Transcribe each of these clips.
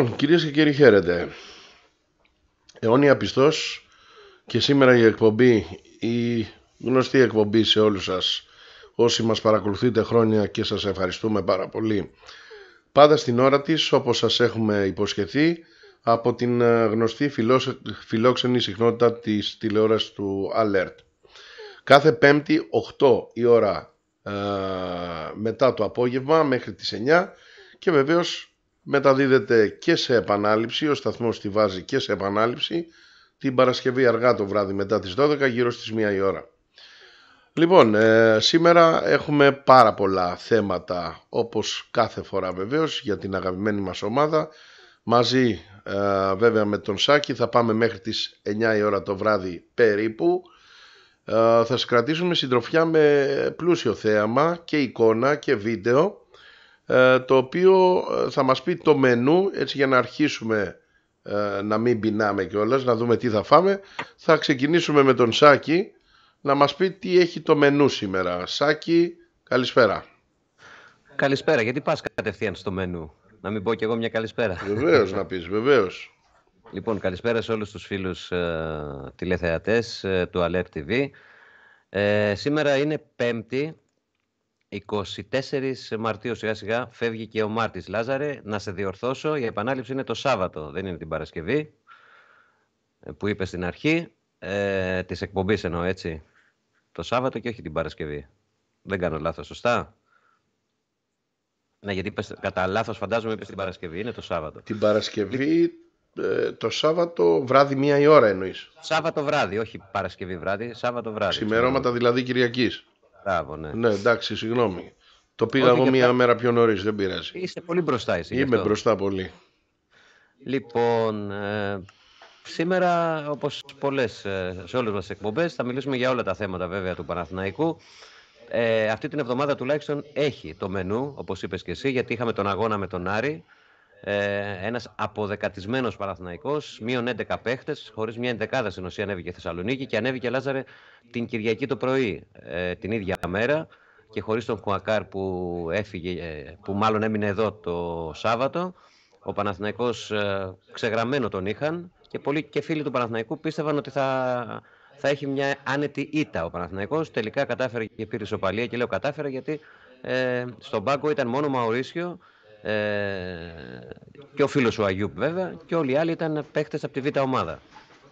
Λοιπόν, κυρίες και κύριοι, χαίρετε. Αιώνια πιστός και σήμερα η εκπομπή, η γνωστή εκπομπή σε όλους σας, όσοι μας παρακολουθείτε χρόνια και σας ευχαριστούμε πάρα πολύ. Πάντα στην ώρα της, όπως σας έχουμε υποσχεθεί, από την ε, γνωστή φιλόξενη συχνότητα της τηλεόρασης του Alert. Κάθε Πέμπτη 8 η ώρα ε, μετά το απόγευμα μέχρι τις 9 και βεβαίως μεταδίδεται και σε επανάληψη, ο σταθμός τη βάζει και σε επανάληψη την Παρασκευή αργά το βράδυ μετά τις 12 γύρω στις 1 η ώρα. Λοιπόν, ε, σήμερα έχουμε πάρα πολλά θέματα όπως κάθε φορά βεβαίως για την αγαπημένη μας ομάδα. Μαζί ε, βέβαια με τον Σάκη θα πάμε μέχρι τις 9 η ώρα το βράδυ περίπου. Ε, θα συγκρατήσουμε κρατήσουμε συντροφιά με πλούσιο θέαμα και εικόνα και βίντεο ε, το οποίο ε, θα μας πει το μενού έτσι για να αρχίσουμε ε, να μην πεινάμε κιόλας, να δούμε τι θα φάμε. Θα ξεκινήσουμε με τον Σάκη να μας πει τι έχει το μενού σήμερα. Σάκη, καλησπέρα. Καλησπέρα, γιατί πας κατευθείαν στο μενού. Να μην πω κι εγώ μια καλησπέρα. Βεβαίως να πεις, βεβαίως. Λοιπόν, καλησπέρα σε όλους τους φίλους ε, τηλεθεατές του Alert σήμερα είναι πέμπτη, 24 Μαρτίου σιγά σιγά φεύγει και ο Μάρτης Λάζαρε. Να σε διορθώσω, η επανάληψη είναι το Σάββατο, δεν είναι την Παρασκευή ε, που είπες στην αρχή. Ε, της εκπομπής εννοώ έτσι. Το Σάββατο και όχι την Παρασκευή. Δεν κάνω λάθος, σωστά. Ναι, γιατί είπες, κατά λάθος φαντάζομαι είπες την Παρασκευή, είναι το Σάββατο. Την Παρασκευή ε, το Σάββατο βράδυ μία η ώρα εννοείς. Σάββατο βράδυ, όχι Παρασκευή βράδυ, Σάββατο βράδυ. Ξημερώματα δηλαδή Κυριακής ναι. Ναι, εντάξει, συγγνώμη. Το πήγα εγώ μία μέρα πιο νωρίς, δεν πειράζει. Είσαι πολύ μπροστά, εσύ. Είμαι μπροστά πολύ. Λοιπόν, ε, σήμερα, όπως πολλές ε, σε όλες μας εκπομπές, θα μιλήσουμε για όλα τα θέματα βέβαια του Παναθηναϊκού. Ε, αυτή την εβδομάδα τουλάχιστον έχει το μενού, όπως είπες και εσύ, γιατί είχαμε τον αγώνα με τον Άρη. Ε, Ένας αποδεκατισμένος Παναθυναϊκό, μείον 11 παίχτες, χωρίς μια εντεκάδα στην ουσία ανέβηκε Θεσσαλονίκη και ανέβηκε Λάζαρε την Κυριακή το πρωί, ε, την ίδια μέρα και χωρίς τον Χουακάρ που έφυγε, ε, που μάλλον έμεινε εδώ το Σάββατο. Ο Παναθηναϊκός ε, ξεγραμμένο τον είχαν και πολλοί και φίλοι του Παναθηναϊκού πίστευαν ότι θα, θα έχει μια άνετη ήττα ο Παναθηναϊκός. Τελικά κατάφερε και πήρε σοπαλία και λέω κατάφερε γιατί ε, στον πάγκο ήταν μόνο Μαουρίσιο ε, και ο φίλος του Αγίου βέβαια και όλοι οι άλλοι ήταν παίχτες από τη β' ομάδα.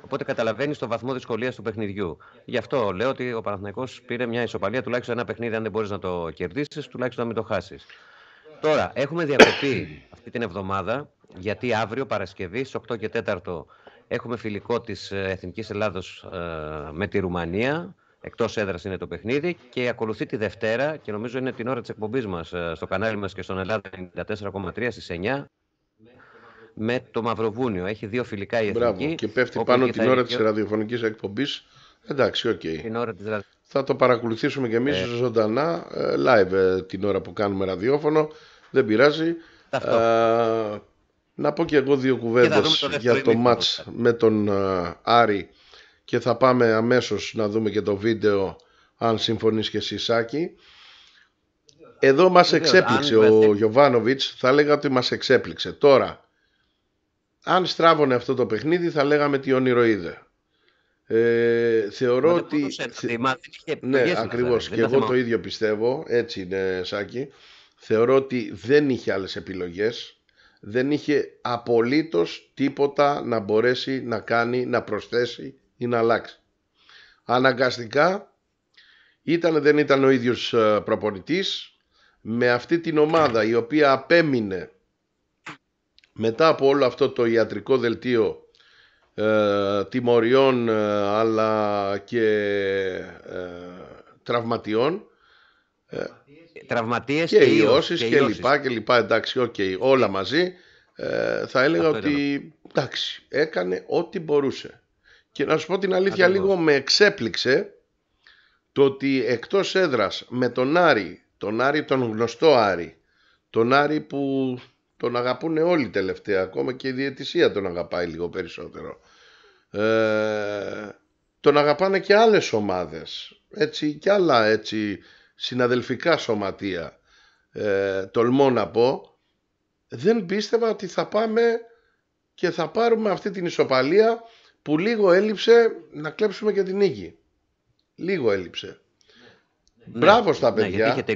Οπότε καταλαβαίνεις το βαθμό δυσκολίας του παιχνιδιού. Γι' αυτό λέω ότι ο Παναθηναϊκός πήρε μια ισοπαλία, τουλάχιστον ένα παιχνίδι, αν δεν μπορείς να το κερδίσεις, τουλάχιστον να μην το χάσεις. Τώρα, έχουμε διακοπή αυτή την εβδομάδα, γιατί αύριο Παρασκευή στις 8 και 4 έχουμε φιλικό της ε, Εθνικής Ελλάδος ε, με τη Ρουμανία. Εκτός έδρας είναι το παιχνίδι και ακολουθεί τη Δευτέρα και νομίζω είναι την ώρα της εκπομπής μας ε, στο κανάλι μας και στον Ελλάδα 94,3 στι 9 με το Μαυροβούνιο. Έχει δύο φιλικά η Εθνική. Μπράβο. Και πέφτει πάνω την ώρα της τη ραδιοφωνικής εκπομπής. Εντάξει, οκ. Okay. Θα το παρακολουθήσουμε κι εμείς ε... ζωντανά ε, live ε, την ώρα που κάνουμε ραδιόφωνο. Δεν πειράζει. να πω κι εγώ δύο κουβέντε για το μάτ με τον Άρη και θα πάμε αμέσως να δούμε και το βίντεο αν συμφωνείς και εσύ Σάκη. Εδώ μας εξέπληξε ο Γιωβάνοβιτς, θα λέγαμε ότι μας εξέπληξε. Τώρα, αν στράβωνε αυτό το παιχνίδι θα λέγαμε τι όνειρο είδε. Ε, θεωρώ ότι... Ναι, ακριβώς. Και εγώ το ίδιο πιστεύω, έτσι είναι Σάκη. Θεωρώ ότι δεν είχε άλλες επιλογές. Δεν είχε απολύτως τίποτα να μπορέσει να κάνει, να προσθέσει ή να αλλάξει. Αναγκαστικά ήταν δεν ήταν ο ίδιος ε, προπονητής με αυτή την ομάδα η να αναγκαστικα ηταν απέμεινε μετά από όλο αυτό το ιατρικό δελτίο ε, τιμωριών ε, αλλά και ε, τραυματιών ε, τραυματίες και, και ιώσεις και, και λοιπά και λοιπά εντάξει οκ okay, όλα μαζί θα έλεγα ότι εντάξει έκανε ό,τι μπορούσε και να σου πω την αλήθεια, λίγο με εξέπληξε το ότι εκτός έδρας με τον Άρη, τον Άρη τον γνωστό Άρη, τον Άρη που τον αγαπούν όλοι τελευταία, ακόμα και η διετησία τον αγαπάει λίγο περισσότερο. Ε, τον αγαπάνε και άλλες ομάδες, έτσι και άλλα έτσι συναδελφικά σωματεία. Ε, τολμώ να πω, δεν πίστευα ότι θα πάμε και θα πάρουμε αυτή την ισοπαλία που λίγο έλειψε να κλέψουμε και την νίκη. Λίγο έλειψε. Ναι. Μπράβο ναι. στα ναι, παιδιά. Ναι,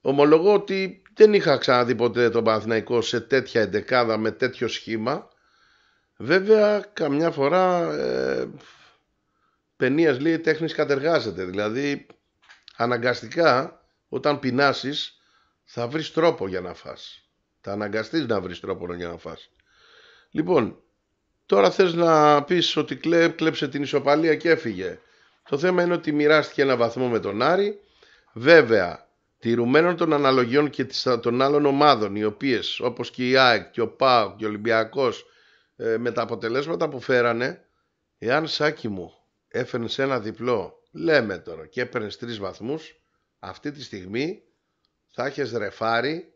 Ομολογώ ότι δεν είχα ξαναδεί ποτέ τον Παναθηναϊκό σε τέτοια εντεκάδα με τέτοιο σχήμα. Βέβαια, καμιά φορά ε, παινίας λέει τέχνης κατεργάζεται. Δηλαδή, αναγκαστικά, όταν πεινάσεις, θα βρεις τρόπο για να φας. Θα αναγκαστείς να βρεις τρόπο για να φας. Λοιπόν, Τώρα θες να πεις ότι κλέ, κλέψε την ισοπαλία και έφυγε. Το θέμα είναι ότι μοιράστηκε ένα βαθμό με τον Άρη. Βέβαια, τηρουμένων των αναλογιών και των άλλων ομάδων, οι οποίες όπως και η ΑΕΚ και ο ΠΑΟ και ο Ολυμπιακός ε, με τα αποτελέσματα που φέρανε, εάν σάκι μου έφερνες ένα διπλό, λέμε τώρα, και έπαιρνες τρεις βαθμούς, αυτή τη στιγμή θα έχεις ρεφάρει,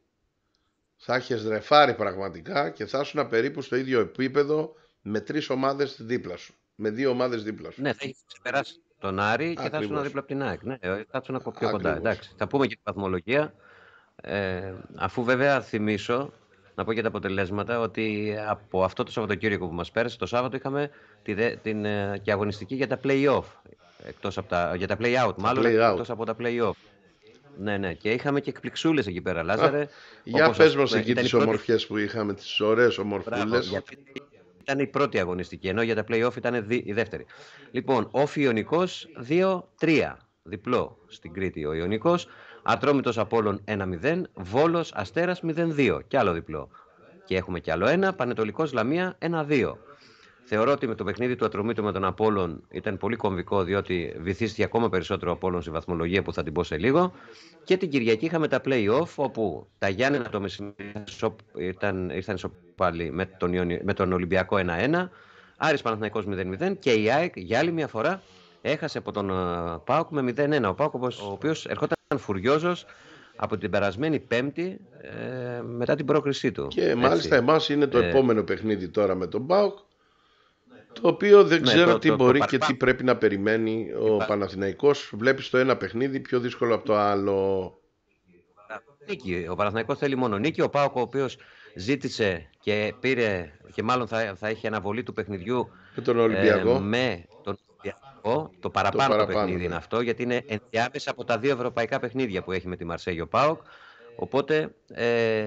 θα έχεις ρεφάρει πραγματικά και θα ήσουν περίπου στο ίδιο επίπεδο με τρεις ομάδες δίπλα σου. Με δύο ομάδες δίπλα σου. Ναι, θα έχεις ξεπεράσει τον Άρη και θα έρθουν δίπλα από την ΑΕΚ. Ναι, ε, θα έρθουν από πιο κοντά. Εντάξει, θα πούμε και την βαθμολογία. Ε, αφού βέβαια θυμίσω να πω και τα αποτελέσματα ότι από αυτό το Σαββατοκύριακο που μας πέρασε, το Σάββατο είχαμε τη, την, ε, και αγωνιστική για τα play-off. Εκτός από τα, για τα play-out, μάλλον play εκτός από τα play-off. Ναι, ναι. Και είχαμε και εκπληξούλες εκεί πέρα, Λάζαρε. για πες μας εκεί τι ομορφιές που είχαμε, τις ωραίες ομορφιέ ήταν η πρώτη αγωνιστική, ενώ για τα play-off ήταν η δεύτερη. Λοιπόν, όφ Ιωνικός 2-3, διπλό στην Κρήτη ο Ιωνικός. Ατρόμητος Απόλλων 1-0, Βόλος Αστέρας 0-2 κι άλλο διπλό. Και έχουμε κι άλλο ένα, Πανετολικός Λαμία 1-2. Θεωρώ ότι με το παιχνίδι του Ατρομήτου με τον Απόλλων ήταν πολύ κομβικό, διότι βυθίστηκε ακόμα περισσότερο ο Απόλλων στη βαθμολογία που θα την πω σε λίγο. Και την Κυριακή είχαμε τα play-off, όπου τα Γιάννενα το μεσημέρι ήρθαν πάλι με τον, με τον Ολυμπιακό 1-1, Άρης Παναθηναϊκός 0-0 και η ΑΕΚ για άλλη μια φορά έχασε από τον ε, Πάουκ με 0-1. Ο Πάουκ ο οποίος ερχόταν φουριόζος από την περασμένη Πέμπτη ε, μετά την πρόκρισή του. Και μάλιστα εμάς είναι το ε... επόμενο παιχνίδι τώρα με τον ΠΑΟΚ το οποίο δεν ναι, ξέρω τι μπορεί και τι πρέπει να περιμένει ο Παναθηναϊκός. Βλέπεις το ένα παιχνίδι πιο δύσκολο από το άλλο. Νίκη. Ο Παναθηναϊκός θέλει μόνο νίκη. Ο Πάοκ ο οποίος ζήτησε και πήρε και μάλλον θα, θα έχει αναβολή του παιχνιδιού με τον Ολυμπιακό. Ε, με τον Ολυμπιακό. Το παραπάνω, το παιχνίδι ναι. είναι αυτό γιατί είναι ενδιάμεσα από τα δύο ευρωπαϊκά παιχνίδια που έχει με τη Μαρσέγιο Πάοκ. Οπότε ε,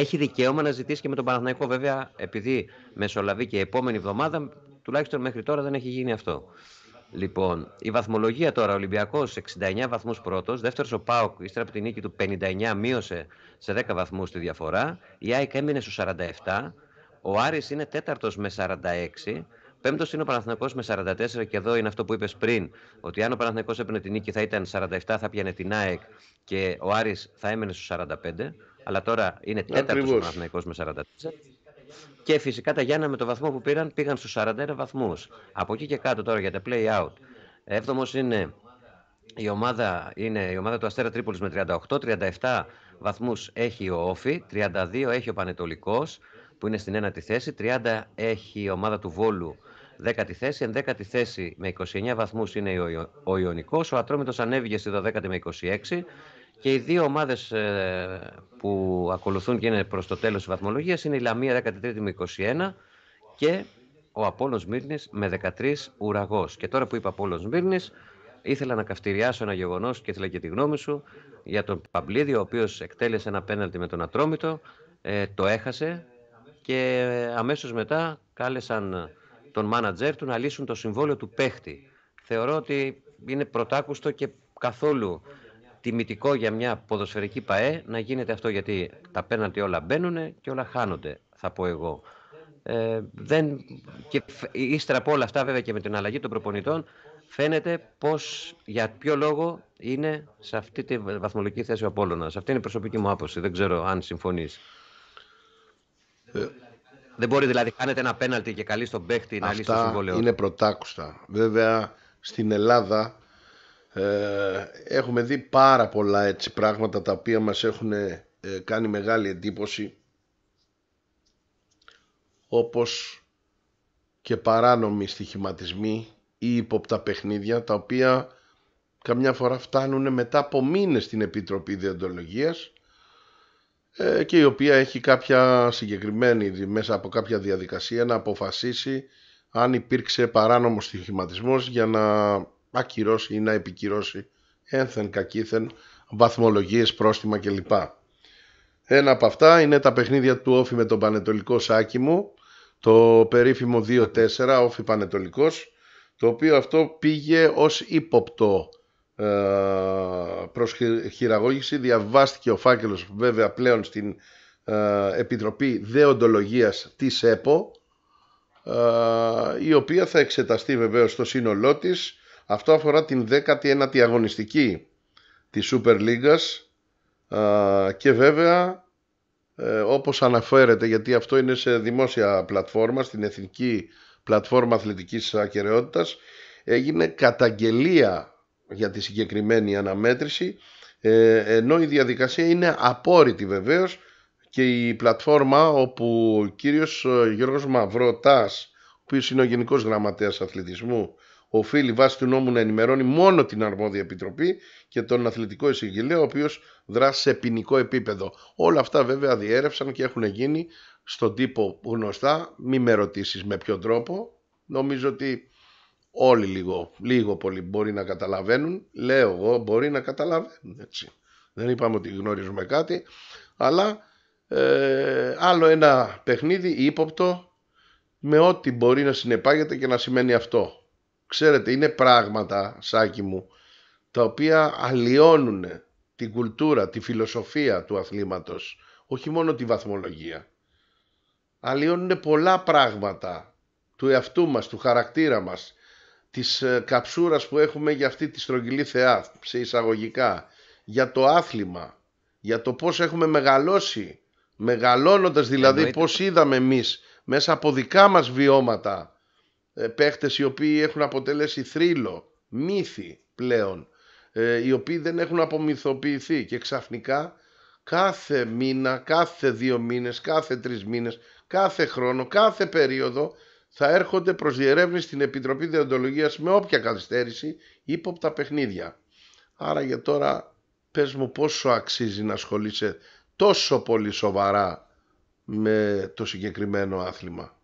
έχει δικαίωμα να ζητήσει και με τον Παναθηναϊκό βέβαια επειδή μεσολαβεί και η επόμενη εβδομάδα τουλάχιστον μέχρι τώρα δεν έχει γίνει αυτό. Λοιπόν, η βαθμολογία τώρα, ο Ολυμπιακός 69 βαθμούς πρώτος, δεύτερος ο ΠΑΟΚ ύστερα από την νίκη του 59 μείωσε σε 10 βαθμούς τη διαφορά, η ΑΕΚ έμεινε στους 47, ο Άρης είναι τέταρτος με 46, Πέμπτος είναι ο Παναθηναϊκός με 44 και εδώ είναι αυτό που είπες πριν. Ότι αν ο Παναθηναϊκός έπαιρνε την νίκη θα ήταν 47, θα πιανε την ΑΕΚ και ο Άρης θα έμενε στους 45. Αλλά τώρα είναι τέταρτος ο Παναθηναϊκός με 44. Και φυσικά τα Γιάννα με το βαθμό που πήραν πήγαν στους 41 βαθμούς. Από εκεί και κάτω τώρα για τα play out. Έβδομος είναι η ομάδα, είναι η ομάδα του Αστέρα Τρίπολης με 38, 37 βαθμούς έχει ο Όφη, 32 έχει ο Πανετολικός, που είναι στην ένατη θέση, 30 έχει η ομάδα του Βόλου 10η θέση, ενδέκατη θέση με 29 βαθμούς είναι ο Ιωνικός, ο Ατρόμητος ανέβηκε στη 12 με 26, και οι δύο ομάδες ε, που ακολουθούν και είναι προς το τέλος της βαθμολογίας είναι η Λαμία 13η με 21 και ο απόλο Μύρνης με 13 ουραγός. Και τώρα που είπα Απόλο μύρνης, ήθελα να καυτηριάσω ένα γεγονός και ήθελα και τη γνώμη σου για τον Παμπλίδη, ο οποίος εκτέλεσε ένα πέναλτι με τον Ατρόμητο, ε, το έχασε και ε, αμέσως μετά κάλεσαν τον μάνατζερ του να λύσουν το συμβόλαιο του παίχτη. Θεωρώ ότι είναι πρωτάκουστο και καθόλου τιμητικό για μια ποδοσφαιρική ΠαΕ να γίνεται αυτό γιατί τα πέναλτι όλα μπαίνουν και όλα χάνονται, θα πω εγώ. Ε, δεν, και ύστερα από όλα αυτά βέβαια και με την αλλαγή των προπονητών φαίνεται πως για ποιο λόγο είναι σε αυτή τη βαθμολογική θέση ο Απόλλωνας. Αυτή είναι η προσωπική μου άποψη, δεν ξέρω αν συμφωνείς. Ε, δεν μπορεί δηλαδή, κάνετε ένα πέναλτι και καλείς στον παίχτη να λύσει το συμβόλαιο. είναι πρωτάκουστα. Βέβαια, στην Ελλάδα ε, έχουμε δει πάρα πολλά έτσι πράγματα τα οποία μας έχουν ε, κάνει μεγάλη εντύπωση όπως και παράνομοι στοιχηματισμοί ή υποπτά παιχνίδια τα οποία καμιά φορά φτάνουν μετά από μήνες στην Επιτροπή Διοντολογίας ε, και η οποία έχει κάποια συγκεκριμένη μέσα από κάποια διαδικασία να αποφασίσει αν υπήρξε παράνομος στοιχηματισμός για να ακυρώσει ή να επικυρώσει ένθεν κακήθεν βαθμολογίες, πρόστιμα κλπ. Ένα από αυτά είναι τα παιχνίδια του Όφη με τον Πανετολικό Σάκη μου, το περίφημο 2-4 Όφη Πανετολικός, το οποίο αυτό πήγε ως ύποπτο ε, προς χειραγώγηση. Διαβάστηκε ο φάκελος βέβαια πλέον στην ε, Επιτροπή Δεοντολογίας της ΕΠΟ, ε, η οποία θα εξεταστεί βεβαίως στο σύνολό της αυτό αφορά την 19η αγωνιστική της Super League και βέβαια ε, όπως αναφέρεται γιατί αυτό είναι σε δημόσια πλατφόρμα στην Εθνική Πλατφόρμα Αθλητικής Ακαιρεότητας έγινε καταγγελία για τη συγκεκριμένη αναμέτρηση ε, ενώ η διαδικασία είναι απόρριτη βεβαίως και η πλατφόρμα όπου ο κύριος ε, Γιώργος Μαυροτάς ο οποίος είναι ο Γενικός Γραμματέας Αθλητισμού οφείλει βάσει του νόμου να ενημερώνει μόνο την αρμόδια επιτροπή και τον αθλητικό εισηγηλέα, ο οποίος δράσει σε ποινικό επίπεδο. Όλα αυτά βέβαια διέρευσαν και έχουν γίνει στον τύπο γνωστά. Μη με ρωτήσεις με ποιο τρόπο. Νομίζω ότι όλοι λίγο, λίγο πολύ μπορεί να καταλαβαίνουν. Λέω εγώ, μπορεί να καταλαβαίνουν. Έτσι. Δεν είπαμε ότι γνωρίζουμε κάτι, αλλά ε, άλλο ένα παιχνίδι ύποπτο με ό,τι μπορεί να συνεπάγεται και να σημαίνει αυτό. Ξέρετε, είναι πράγματα, Σάκη μου, τα οποία αλλοιώνουν την κουλτούρα, τη φιλοσοφία του αθλήματος, όχι μόνο τη βαθμολογία. Αλλοιώνουν πολλά πράγματα του εαυτού μας, του χαρακτήρα μας, της ε, καψούρας που έχουμε για αυτή τη στρογγυλή θεά, σε εισαγωγικά, για το άθλημα, για το πώς έχουμε μεγαλώσει, μεγαλώνοντας δηλαδή Εννοείται. πώς είδαμε εμείς μέσα από δικά μας βιώματα ε, παίχτες οι οποίοι έχουν αποτελέσει θρύλο, μύθι πλέον, ε, οι οποίοι δεν έχουν απομυθοποιηθεί και ξαφνικά κάθε μήνα, κάθε δύο μήνες, κάθε τρεις μήνες, κάθε χρόνο, κάθε περίοδο θα έρχονται προς διερεύνηση στην Επιτροπή Διοντολογίας με όποια καθυστέρηση ύποπτα παιχνίδια. Άρα για τώρα πες μου πόσο αξίζει να ασχολείσαι τόσο πολύ σοβαρά με το συγκεκριμένο άθλημα.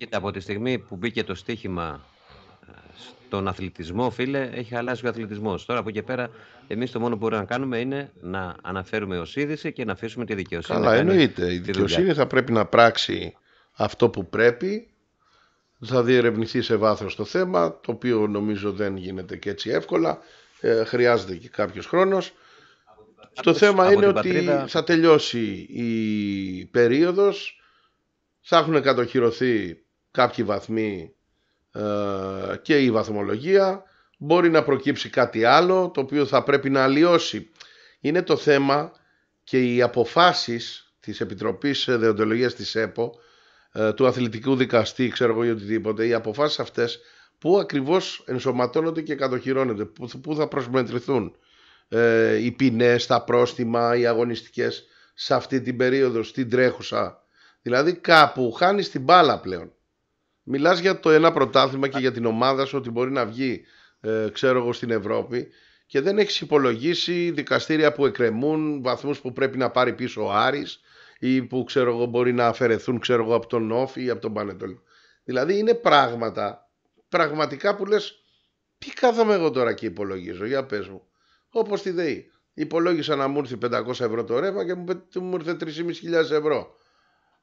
Κοίτα, από τη στιγμή που μπήκε το στοίχημα ε, στον αθλητισμό, φίλε, έχει αλλάξει ο αθλητισμός. Τώρα από εκεί πέρα, εμείς το μόνο που μπορούμε να κάνουμε είναι να αναφέρουμε ως είδηση και να αφήσουμε τη δικαιοσύνη. Καλά, εννοείται. Η δικαιοσύνη θα πρέπει να πράξει αυτό που πρέπει. Θα διερευνηθεί σε βάθος το θέμα, το οποίο νομίζω δεν γίνεται και έτσι εύκολα. Ε, χρειάζεται και κάποιος χρόνος. Το θέμα είναι ότι θα τελειώσει η περίοδος, θα έχουν κατοχυρωθεί κάποιοι βαθμοί ε, και η βαθμολογία. Μπορεί να προκύψει κάτι άλλο το οποίο θα πρέπει να αλλοιώσει. Είναι το θέμα και οι αποφάσεις της Επιτροπής Δεοντολογίας της ΕΠΟ, ε, του αθλητικού δικαστή, ξέρω εγώ ή οτιδήποτε, οι αποφάσεις αυτές που ακριβώς ενσωματώνονται και κατοχυρώνονται, που θα προσμετρηθούν ε, οι ποινές, τα πρόστιμα, οι αγωνιστικές σε αυτή την περίοδο, στην τρέχουσα. Δηλαδή κάπου χάνεις την μπάλα πλέον. Μιλάς για το ένα πρωτάθλημα και για την ομάδα σου ότι μπορεί να βγει, ε, ξέρω εγώ, στην Ευρώπη και δεν έχεις υπολογίσει δικαστήρια που εκκρεμούν, βαθμούς που πρέπει να πάρει πίσω ο Άρης ή που ξέρω εγώ, μπορεί να αφαιρεθούν ξέρω εγώ, από τον Νόφι ή από τον Πανετολή. Δηλαδή είναι πράγματα πραγματικά που λες, τι κάθομαι εγώ τώρα και υπολογίζω, για πες μου. Όπως τη ΔΕΗ. Υπολόγισα να μου έρθει 500 ευρώ το ρεύμα και μου έρθε 3.500 ευρώ.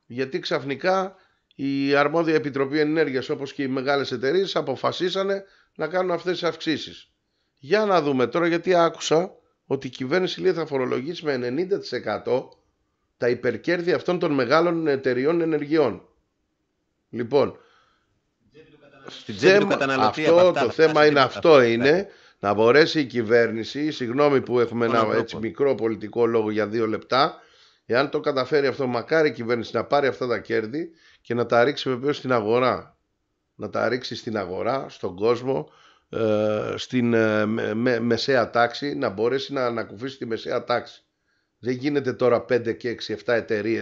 Γιατί ξαφνικά η αρμόδια Επιτροπή Ενέργειας όπως και οι μεγάλες εταιρείες αποφασίσανε να κάνουν αυτές τις αυξήσεις. Για να δούμε τώρα γιατί άκουσα ότι η κυβέρνηση λέει θα φορολογήσει με 90% τα υπερκέρδη αυτών των μεγάλων εταιριών ενεργειών. Λοιπόν, στην τσέπη αυτό το θέμα είναι αυτό ναι. είναι να μπορέσει η κυβέρνηση, συγγνώμη που έχουμε ένα μικρό πολιτικό λόγο για δύο λεπτά, Εάν το καταφέρει αυτό, μακάρι η κυβέρνηση να πάρει αυτά τα κέρδη και να τα ρίξει βεβαίως στην αγορά. Να τα ρίξει στην αγορά, στον κόσμο, ε, στην ε, μεσαία τάξη, να μπορέσει να ανακουφίσει τη μεσαία τάξη. Δεν γίνεται τώρα 5 και 6, 7 εταιρείε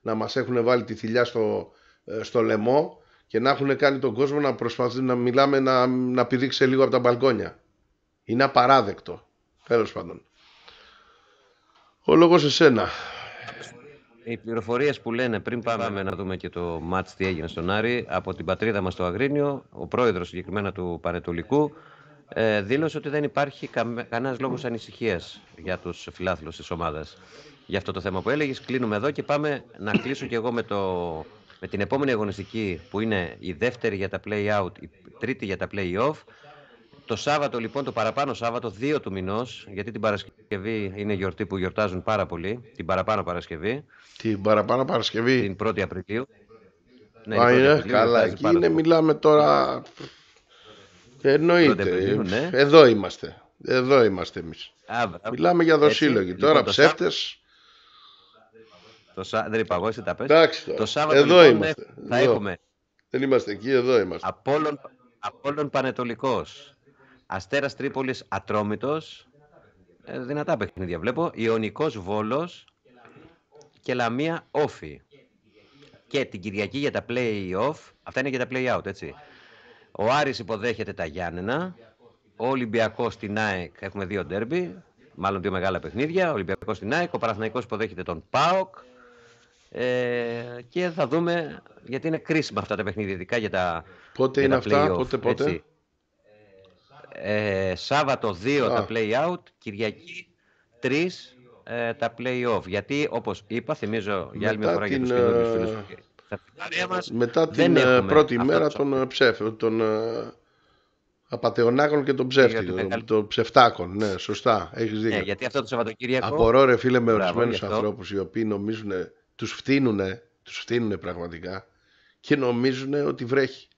να μα έχουν βάλει τη θηλιά στο, ε, στο λαιμό και να έχουν κάνει τον κόσμο να προσπαθεί να μιλάμε να, να πηδήξει λίγο από τα μπαλκόνια. Είναι απαράδεκτο. Τέλος πάντων. Ο λόγος εσένα. Οι πληροφορίες που λένε πριν πάμε να δούμε και το μάτ τι έγινε στον Άρη από την πατρίδα μας στο Αγρίνιο, ο πρόεδρος συγκεκριμένα του Πανετολικού ε, δήλωσε ότι δεν υπάρχει κανένας λόγος ανησυχίας για τους φιλάθλους της ομάδας. Για αυτό το θέμα που έλεγες, κλείνουμε εδώ και πάμε να κλείσω και εγώ με, το, με την επόμενη αγωνιστική που είναι η δεύτερη για τα play out, η τρίτη για τα play off. Το Σάββατο λοιπόν, το παραπάνω Σάββατο, 2 του μηνός, γιατί την Παρασκευή είναι γιορτή που γιορτάζουν πάρα πολύ, την παραπάνω Παρασκευή. Την παραπάνω Παρασκευή. Την 1η Απριλίου. Ναι, Α, είναι καλά. Εκεί είναι, μιλάμε τώρα. Εννοείται. ναι. Εδώ είμαστε. Εδώ είμαστε εμείς. Μιλάμε για δοσύλλογοι. Έτσι, λοιπόν, τώρα λοιπόν, ψεύτες. Το σα... Δεν είπα εγώ, εσύ τα πες. Εντάξει, το Σάββατο εδώ λοιπόν, είμαστε. Ναι, θα εδώ. έχουμε. Δεν είμαστε εκεί, εδώ είμαστε. Απόλων, Πανετολικό. Πανετολικός. Αστέρας Τρίπολης Ατρόμητος. Ε, δυνατά παιχνίδια βλέπω. Ιωνικός Βόλος και Λαμία Όφη. Και την Κυριακή για τα play-off. Αυτά είναι για τα play-out, έτσι. Ο Άρης υποδέχεται τα Γιάννενα. Ο Ολυμπιακός στην ΑΕΚ. Έχουμε δύο ντέρμπι. Μάλλον δύο μεγάλα παιχνίδια. Ο Ολυμπιακός στην ΑΕΚ. Ο Παναθηναϊκός υποδέχεται τον ΠΑΟΚ. Ε, και θα δούμε γιατί είναι κρίσιμα αυτά τα παιχνίδια, ειδικά για τα. Πότε είναι αυτα πότε, ε, Σάββατο 2 τα play out, Κυριακή 3 ε, τα play off. Γιατί όπως είπα, θυμίζω για άλλη μια φορά την... για τους ε, μετά την ε, πρώτη μέρα των ψεύτων των απατεωνάκων και των ψεύτικων, των ψευτάκων. Ναι, σωστά, έχεις δίκιο. Ναι, γιατί αυτό το Σαββατοκύριακο... Απορώ ρε φίλε με ορισμένου ανθρώπους οι οποίοι νομίζουν, τους φτύνουν τους φτύνουνε πραγματικά και νομίζουν ότι βρέχει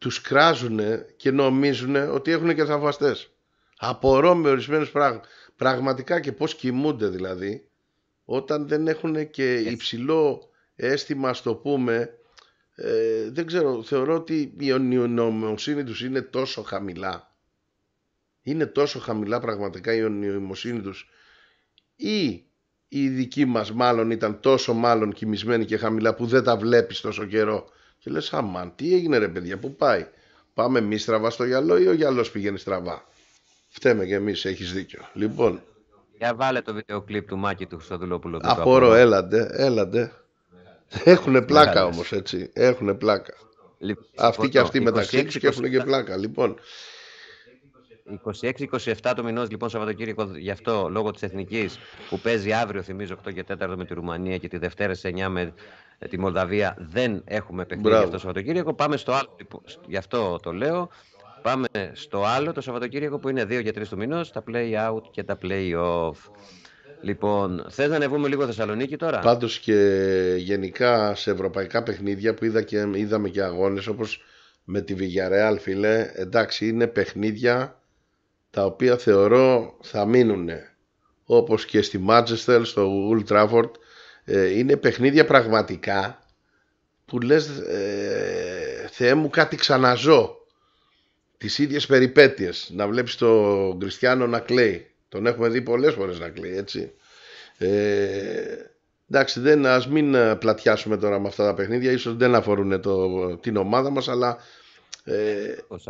τους κράζουν και νομίζουν ότι έχουν και θαυμαστές. Απορώ με ορισμένους πράγματα. Πραγματικά και πώς κοιμούνται δηλαδή όταν δεν έχουν και υψηλό αίσθημα στο πούμε ε, δεν ξέρω, θεωρώ ότι η ονειονομοσύνη τους είναι τόσο χαμηλά είναι τόσο χαμηλά πραγματικά η ονειομοσύνη τους ή η δική μας μάλλον ήταν τόσο μάλλον κοιμισμένη και χαμηλά που δεν τα βλέπεις τόσο καιρό και λες αμάν τι έγινε ρε παιδιά που πάει. Πάμε εμείς στραβά στο γυαλό ή ο γυαλός πηγαίνει στραβά. Φταίμε κι εμείς έχεις δίκιο. Λοιπόν. Για βάλε το βίντεο κλιπ του Μάκη του Χρυστοδουλόπουλου. Απορώ έλαντε έλαντε. Έχουν πλάκα όμως έτσι. Έχουν πλάκα. Λοιπόν, αυτοί και αυτοί μεταξύ του και έχουν και πλάκα. Λοιπόν. 26-27 το μηνός, λοιπόν, Σαββατοκύριακο, γι' αυτό λόγω της Εθνικής που παίζει αύριο, θυμίζω 8 και 4 με τη Ρουμανία και τη Δευτέρα σε 9 με τη Μολδαβία δεν έχουμε παιχνίδι αυτό το Σαββατοκύριακο. Πάμε στο άλλο, γι' αυτό το λέω. Πάμε στο άλλο το Σαββατοκύριακο που είναι 2 και 3 του μηνός, τα play out και τα play off. Λοιπόν, θες να ανεβούμε λίγο Θεσσαλονίκη τώρα. Πάντως και γενικά σε ευρωπαϊκά παιχνίδια που είδα είδαμε και αγώνες όπως με τη Villarreal, φίλε, εντάξει, είναι παιχνίδια τα οποία θεωρώ θα μείνουν. Όπως και στη Manchester, στο Old Trafford, ε, είναι παιχνίδια πραγματικά που λες ε, Θεέ μου κάτι ξαναζώ τις ίδιες περιπέτειες να βλέπεις τον Κριστιανό να κλαίει τον έχουμε δει πολλές φορές να κλαίει έτσι ε, εντάξει δεν, ας μην ε, πλατιάσουμε τώρα με αυτά τα παιχνίδια ίσως δεν αφορούν την ομάδα μας αλλά ε,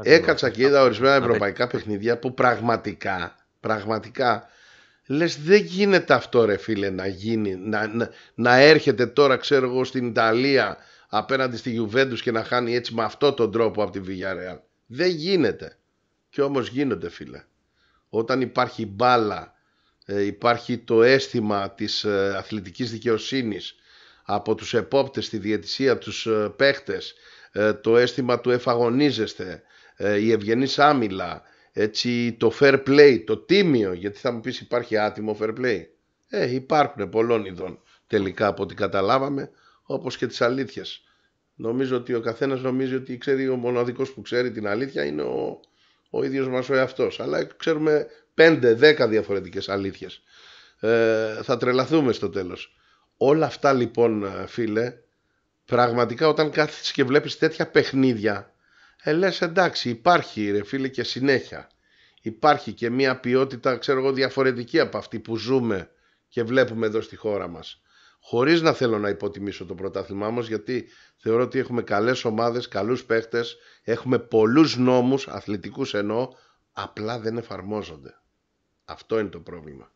έκατσα και είδα ορισμένα ευρωπαϊκά παιχνίδια που πραγματικά πραγματικά λες δεν γίνεται αυτό ρε φίλε να γίνει, να, να, έρχεται τώρα ξέρω εγώ στην Ιταλία απέναντι στη Γιουβέντους και να χάνει έτσι με αυτόν τον τρόπο από τη Βιγιαρέα. Δεν γίνεται. Και όμως γίνονται φίλε. Όταν υπάρχει μπάλα, ε, υπάρχει το αίσθημα της ε, αθλητικής δικαιοσύνης από τους επόπτες, στη διαιτησία, τους ε, παίχτες, το αίσθημα του εφαγωνίζεστε, η ευγενής άμυλα, έτσι, το fair play, το τίμιο, γιατί θα μου πεις υπάρχει άτιμο fair play. Ε, υπάρχουν πολλών ειδών τελικά από ό,τι καταλάβαμε, όπως και τις αλήθειες. Νομίζω ότι ο καθένας νομίζει ότι ξέρει, ο μοναδικός που ξέρει την αλήθεια είναι ο, ο ίδιος μας ο εαυτός. Αλλά ξέρουμε 5-10 διαφορετικές αλήθειες. Ε, θα τρελαθούμε στο τέλος. Όλα αυτά λοιπόν φίλε, πραγματικά όταν κάθεσαι και βλέπεις τέτοια παιχνίδια ε, λες εντάξει υπάρχει ρε φίλε και συνέχεια. Υπάρχει και μια ποιότητα ξέρω εγώ διαφορετική από αυτή που ζούμε και βλέπουμε εδώ στη χώρα μας. Χωρίς να θέλω να υποτιμήσω το πρωτάθλημά μας γιατί θεωρώ ότι έχουμε καλές ομάδες, καλούς παίχτες, έχουμε πολλούς νόμους, αθλητικούς εννοώ, απλά δεν εφαρμόζονται. Αυτό είναι το πρόβλημα.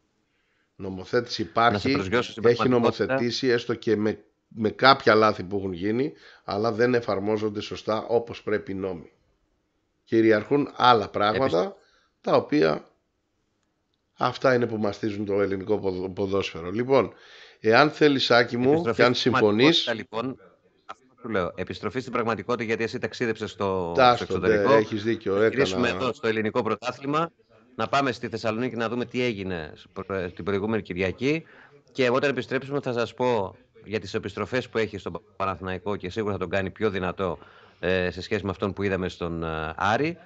Νομοθέτηση υπάρχει, έχει νομοθετήσει έστω και με με κάποια λάθη που έχουν γίνει, αλλά δεν εφαρμόζονται σωστά όπως πρέπει οι νόμοι. Κυριαρχούν άλλα πράγματα, τα οποία αυτά είναι που μαστίζουν το ελληνικό ποδόσφαιρο. Λοιπόν, εάν θέλεις Άκη μου Επιστροφή και αν συμφωνείς... Λοιπόν, λέω, επιστροφή στην πραγματικότητα γιατί εσύ ταξίδεψες στο, στο εξωτερικό. Ναι, έχεις δίκιο, έκανα... Ε, γυρίσουμε εδώ στο ελληνικό πρωτάθλημα, να πάμε στη Θεσσαλονίκη να δούμε τι έγινε την προηγούμενη Κυριακή και όταν επιστρέψουμε θα σας πω για τις επιστροφές που έχει στον Παναθηναϊκό και σίγουρα θα τον κάνει πιο δυνατό ε, σε σχέση με αυτόν που είδαμε στον ε, Άρη.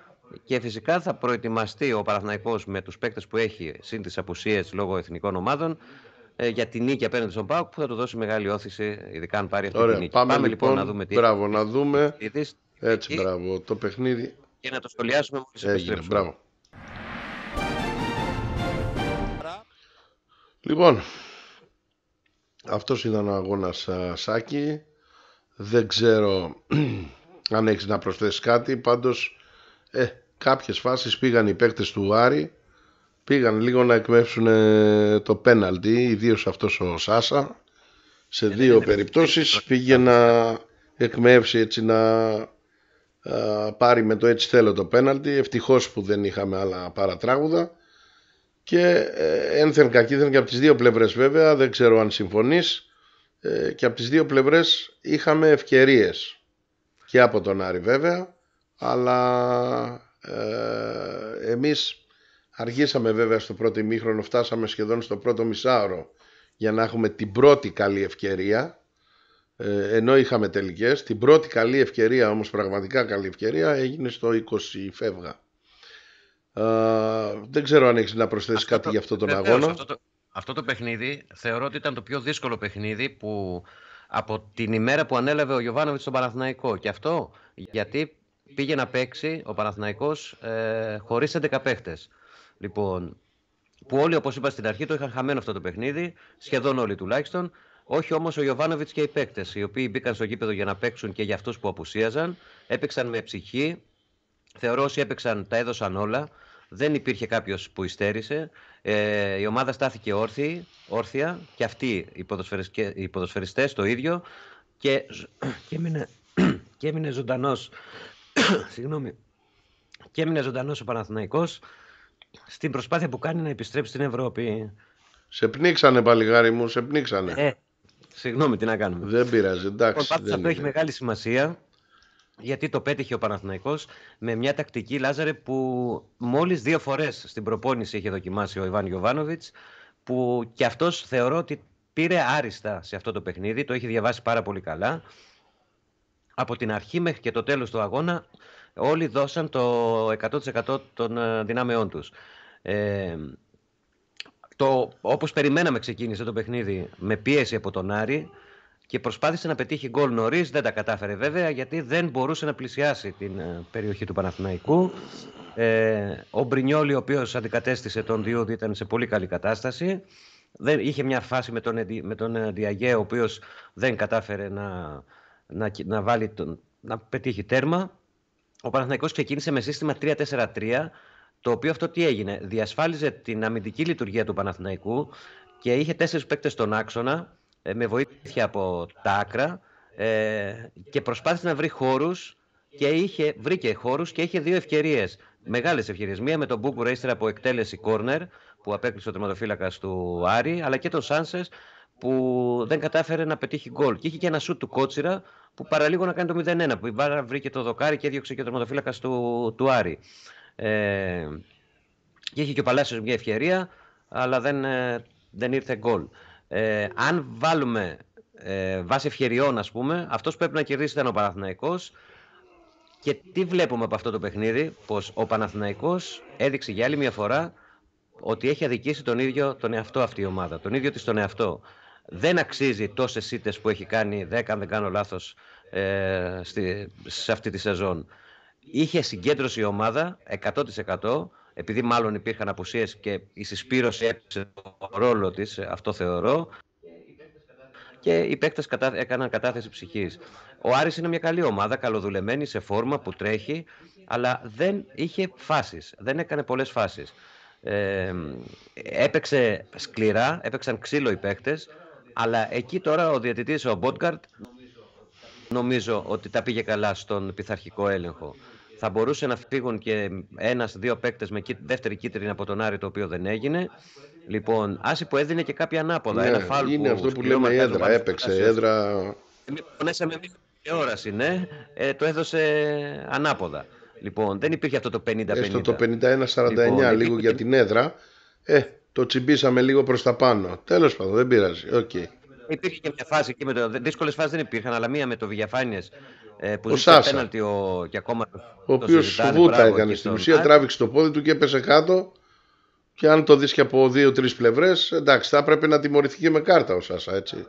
Και φυσικά θα προετοιμαστεί ο Παναθηναϊκός με τους παίκτες που έχει συν τις απουσίες λόγω εθνικών ομάδων ε, για την νίκη απέναντι στον ΠΑΟΚ που θα του δώσει μεγάλη όθηση, ειδικά αν πάρει αυτή Ωραία, τη νίκη. Πάμε, πάμε λοιπόν, λοιπόν, να δούμε τι. Μπράβο, να δούμε. έτσι, μπράβο. Το παιχνίδι. Και να το σχολιάσουμε μόλις Έγινε, μπράβο. Λοιπόν, αυτός ήταν ο αγώνας Σάκη δεν ξέρω αν έχεις να προσθέσεις κάτι πάντως ε, κάποιες φάσεις πήγαν οι παίκτες του Άρη πήγαν λίγο να εκμεύσουν ε, το πέναλτι ιδίως αυτός ο Σάσα σε ε, δύο περιπτώσεις πήγε να εκμεύσει έτσι να πάρει με το έτσι θέλω το πέναλτι ευτυχώς που δεν είχαμε άλλα παρατράγουδα και ένθεν ε, κακήθεν και από τις δύο πλευρές βέβαια, δεν ξέρω αν συμφωνείς, ε, και από τις δύο πλευρές είχαμε ευκαιρίες και από τον Άρη βέβαια, αλλά ε, εμείς αργήσαμε βέβαια στο πρώτο ημίχρονο, φτάσαμε σχεδόν στο πρώτο μισάωρο για να έχουμε την πρώτη καλή ευκαιρία, ε, ενώ είχαμε τελικές, την πρώτη καλή ευκαιρία όμως πραγματικά καλή ευκαιρία έγινε στο 20 φεύγα δεν ξέρω αν έχεις να προσθέσεις κάτι για αυτόν τον αγώνα. Αυτό το, αυτό το παιχνίδι θεωρώ ότι ήταν το πιο δύσκολο παιχνίδι που από την ημέρα που ανέλαβε ο Γιωβάνοβιτ στον Παναθηναϊκό. Και αυτό γιατί πήγε να παίξει ο Παναθηναϊκός ε, χωρίς 11 παίχτες. Λοιπόν, που όλοι όπως είπα στην αρχή το είχαν χαμένο αυτό το παιχνίδι, σχεδόν όλοι τουλάχιστον. Όχι όμως ο Ιωβάνοβιτ και οι παίκτες, οι οποίοι μπήκαν στο γήπεδο για να παίξουν και για αυτούς που απουσίαζαν, έπαιξαν με ψυχή. Θεωρώ όσοι έπαιξαν τα έδωσαν όλα. Δεν υπήρχε κάποιος που υστέρησε. Ε, η ομάδα στάθηκε όρθι, όρθια και αυτοί οι, ποδοσφαιριστές το ίδιο και, και έμεινε, και έμεινε συγγνώμη, και έμεινε ζωντανός ο Παναθηναϊκός στην προσπάθεια που κάνει να επιστρέψει στην Ευρώπη. Σε πνίξανε παλιγάρι μου, σε πνίξανε. Ε, συγγνώμη, τι να κάνουμε. Δεν πειράζει, εντάξει. Ο δεν αυτό έχει μεγάλη σημασία γιατί το πέτυχε ο Παναθηναϊκός με μια τακτική Λάζαρε που μόλις δύο φορές στην προπόνηση είχε δοκιμάσει ο Ιβάν Γιωβάνοβιτς που και αυτός θεωρώ ότι πήρε άριστα σε αυτό το παιχνίδι, το έχει διαβάσει πάρα πολύ καλά. Από την αρχή μέχρι και το τέλος του αγώνα όλοι δώσαν το 100% των ε, δυνάμεών τους. Ε, το, όπως περιμέναμε ξεκίνησε το παιχνίδι με πίεση από τον Άρη, και προσπάθησε να πετύχει γκολ νωρίς. Δεν τα κατάφερε βέβαια γιατί δεν μπορούσε να πλησιάσει την ε, περιοχή του Παναθηναϊκού. Ε, ο Μπρινιόλη, ο οποίος αντικατέστησε τον Διούδη, ήταν σε πολύ καλή κατάσταση. Δεν, είχε μια φάση με τον, με τον ε, ο οποίος δεν κατάφερε να, να, να, βάλει τον, να πετύχει τέρμα. Ο Παναθηναϊκός ξεκίνησε με σύστημα 3-4-3, το οποίο αυτό τι έγινε. Διασφάλιζε την αμυντική λειτουργία του Παναθηναϊκού και είχε τέσσερις παίκτες στον άξονα, ε, με βοήθεια από τα άκρα ε, και προσπάθησε να βρει χώρους και είχε, βρήκε χώρους και είχε δύο ευκαιρίες. Μεγάλες ευκαιρίες. Μία με τον Μπούκουρα ύστερα από εκτέλεση κόρνερ που απέκλεισε ο τερματοφύλακας του Άρη αλλά και τον Σάνσες που δεν κατάφερε να πετύχει γκολ. Και είχε και ένα σουτ του Κότσιρα που παραλίγο να κάνει το 0-1 που βρήκε το δοκάρι και έδιωξε και ο τερματοφύλακας του, του Άρη. Ε, και είχε και ο Παλάσιος μια ευκαιρία αλλά δεν, ε, δεν ήρθε γκολ. Ε, αν βάλουμε ε, βάσει ευκαιριών, ας πούμε, αυτός που πρέπει να κερδίσει ήταν ο Παναθηναϊκός. Και τι βλέπουμε από αυτό το παιχνίδι, πως ο Παναθυναϊκό έδειξε για άλλη μια φορά ότι έχει αδικήσει τον ίδιο τον εαυτό αυτή η ομάδα, τον ίδιο της τον εαυτό. Δεν αξίζει τόσες σύντε που έχει κάνει, 10 αν δεν κάνω λάθος, ε, σε αυτή τη σεζόν. Είχε συγκέντρωση η ομάδα 100% επειδή μάλλον υπήρχαν απουσίες και η συσπήρωση έπαιξε το ρόλο της, αυτό θεωρώ, και οι παίκτες κατα... έκαναν κατάθεση ψυχής. Ο Άρης είναι μια καλή ομάδα, καλοδουλεμένη, σε φόρμα που τρέχει, αλλά δεν είχε φάσεις, δεν έκανε πολλές φάσεις. Ε, έπαιξε σκληρά, έπαιξαν ξύλο οι παίκτες, αλλά εκεί τώρα ο διαιτητής, ο Μπότκαρτ, νομίζω ότι τα πήγε καλά στον πειθαρχικό έλεγχο. Θα μπορούσε να φύγουν και ένα-δύο παίκτες με δεύτερη κίτρινη από τον Άρη, το οποίο δεν έγινε. Λοιπόν, άσε που έδινε και κάποια ανάποδα. Ναι, ένα φάλου είναι αυτό που λέμε έδρα. Έπαιξε έδρα. Πονέσαμε εμεί όραση, ναι. Ε, το έδωσε ανάποδα. Λοιπόν, δεν υπήρχε αυτό το 50-50. Έστω ε, το 51-49 λοιπόν, λίγο για την έδρα. Ε, το τσιμπήσαμε λίγο προς τα πάνω. Τέλος πάντων, δεν πειράζει. Οκ. Υπήρχε και μια φάση εκεί με το. Δύσκολες φάσεις δεν υπήρχαν, αλλά μία με το Βηγιαφάνιε ε, που ήταν πέναλτι ο, και ακόμα. Ο οποίο βούτα έκανε. Στην ουσία τράβηξε το πόδι του και έπεσε κάτω. Και αν το δεις και από δύο-τρει πλευρές, εντάξει, θα έπρεπε να τιμωρηθεί και με κάρτα ο Σάσα, έτσι.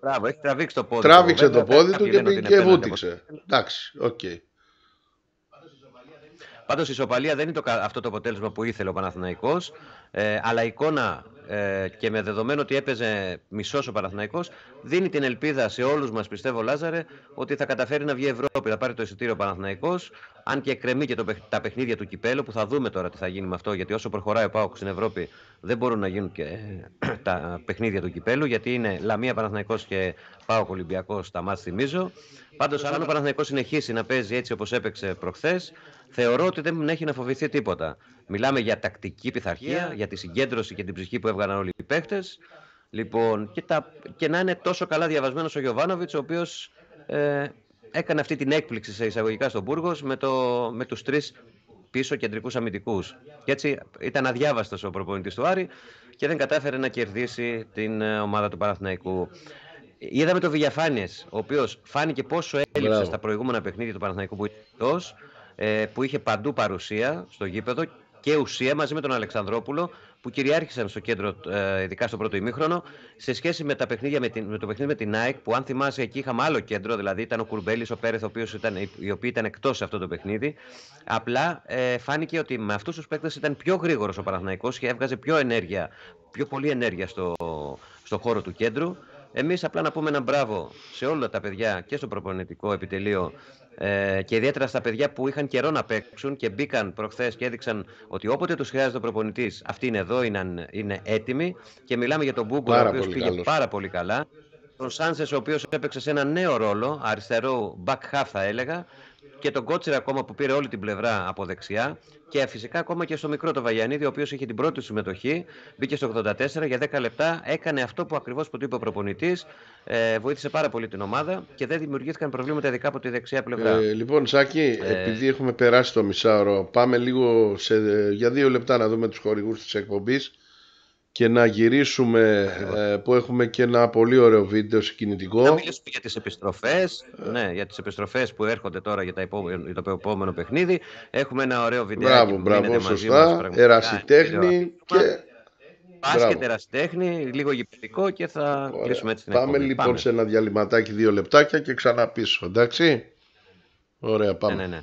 Μπράβο, έχει τραβήξει το πόδι Τράβηξε το πόδι του και και βούτυξε. Εντάξει, οκ. Πάντως η ισοπαλία δεν είναι το, αυτό το αποτέλεσμα που ήθελε ο Παναθηναϊκός, ε, αλλά η εικόνα ε, και με δεδομένο ότι έπαιζε μισός ο Παναθναϊκό, δίνει την ελπίδα σε όλους μας, πιστεύω, Λάζαρε, ότι θα καταφέρει να βγει Ευρώπη, θα πάρει το εισιτήριο Παναθναϊκό. αν και εκκρεμεί και το, τα παιχνίδια του κυπέλου, που θα δούμε τώρα τι θα γίνει με αυτό, γιατί όσο προχωράει ο Πάοκ στην Ευρώπη δεν μπορούν να γίνουν και ε, τα παιχνίδια του κυπέλου, γιατί είναι Λαμία Παναθναϊκό και Πάοκ Ολυμπιακός, τα μα θυμίζω. Πάντως, αν ο Παναθναϊκό συνεχίσει να παίζει έτσι όπως έπαιξε προχθές, θεωρώ ότι δεν έχει να φοβηθεί τίποτα. Μιλάμε για τακτική πειθαρχία, για τη συγκέντρωση και την ψυχή που έβγαλαν όλοι οι παίχτες. Λοιπόν, και, τα, και να είναι τόσο καλά διαβασμένος ο Γιωβάνοβιτ, ο οποίος ε, έκανε αυτή την έκπληξη σε εισαγωγικά στον Πούργο με, το, με τους τρεις πίσω κεντρικούς αμυντικούς. Και έτσι ήταν αδιάβαστος ο προπονητής του Άρη και δεν κατάφερε να κερδίσει την ε, ομάδα του Παναθηναϊκού. Είδαμε το Βηγιαφάνιε, ο οποίος φάνηκε πόσο έλειψε Μπράβο. στα προηγούμενα παιχνίδια του Παναθηναϊκού που ήταν ε, που είχε παντού παρουσία στο γήπεδο και ουσία μαζί με τον Αλεξανδρόπουλο που κυριάρχησαν στο κέντρο, ε, ειδικά στο πρώτο ημίχρονο, σε σχέση με, τα με, το παιχνίδι με την ΑΕΚ, που αν θυμάσαι εκεί είχαμε άλλο κέντρο, δηλαδή ήταν ο Κουρμπέλης, ο Πέρεθ, ο ήταν, οι οποίοι ήταν εκτός σε αυτό το παιχνίδι. Απλά ε, φάνηκε ότι με αυτούς τους παίκτες ήταν πιο γρήγορος ο Παναθναϊκό και έβγαζε πιο ενέργεια, πιο πολλή ενέργεια στο, στο χώρο του κέντρου. Εμείς απλά να πούμε ένα μπράβο σε όλα τα παιδιά και στο προπονητικό επιτελείο ε, και ιδιαίτερα στα παιδιά που είχαν καιρό να παίξουν και μπήκαν προχθές και έδειξαν ότι όποτε τους χρειάζεται ο προπονητής, αυτοί είναι εδώ, είναι, είναι έτοιμοι. Και μιλάμε για τον Μπούγκο, ο οποίος πήγε πάρα πολύ καλά. Τον Σάνσε, ο οποίος έπαιξε σε ένα νέο ρόλο, αριστερό back half θα έλεγα, και τον Κότσιρα ακόμα που πήρε όλη την πλευρά από δεξιά και φυσικά ακόμα και στο μικρό το Βαγιανίδη, ο οποίος είχε την πρώτη συμμετοχή, μπήκε στο 84 για 10 λεπτά, έκανε αυτό που ακριβώς που του είπε ο προπονητής, ε, βοήθησε πάρα πολύ την ομάδα και δεν δημιουργήθηκαν προβλήματα ειδικά από τη δεξιά πλευρά. Ε, λοιπόν, Σάκη, ε, επειδή έχουμε περάσει το μισάωρο, πάμε λίγο για δύο λεπτά να δούμε τους χορηγούς της εκπομπής και να γυρίσουμε ε, που έχουμε και ένα πολύ ωραίο βίντεο συγκινητικό. Να μιλήσουμε για τις επιστροφές, ε. ναι, για τις επιστροφές που έρχονται τώρα για, τα το επόμενο παιχνίδι. Έχουμε ένα ωραίο βίντεο. Μπράβο, μπράβο, σωστά, ερασιτέχνη και... Μπάσκετ, ερασιτέχνη, λίγο γυμνικό και θα κλείσουμε έτσι την Πάμε λοιπόν σε ένα διαλυματάκι δύο λεπτάκια και ξανά πίσω, εντάξει. Ωραία, πάμε. Ναι, ναι, ναι.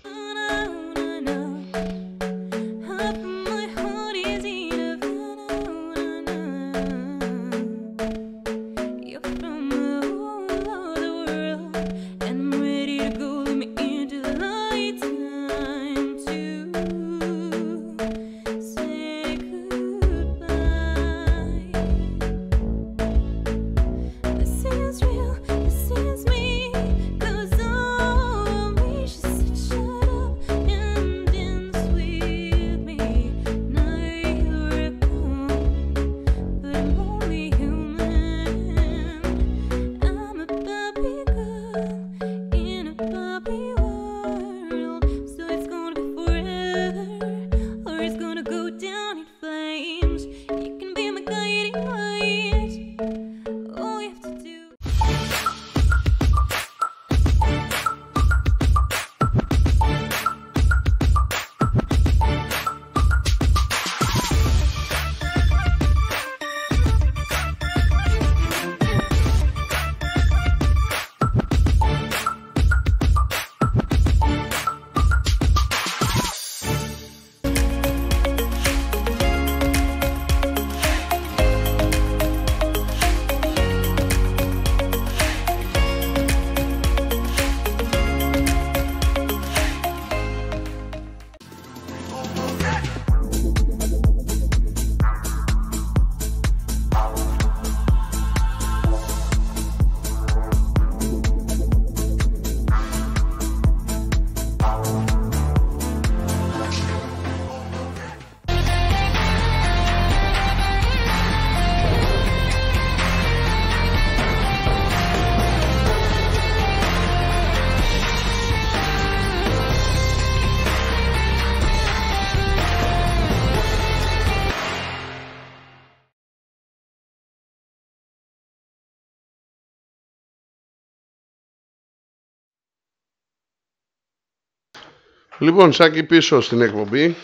Λοιπόν, Σάκη πίσω στην εκπομπή.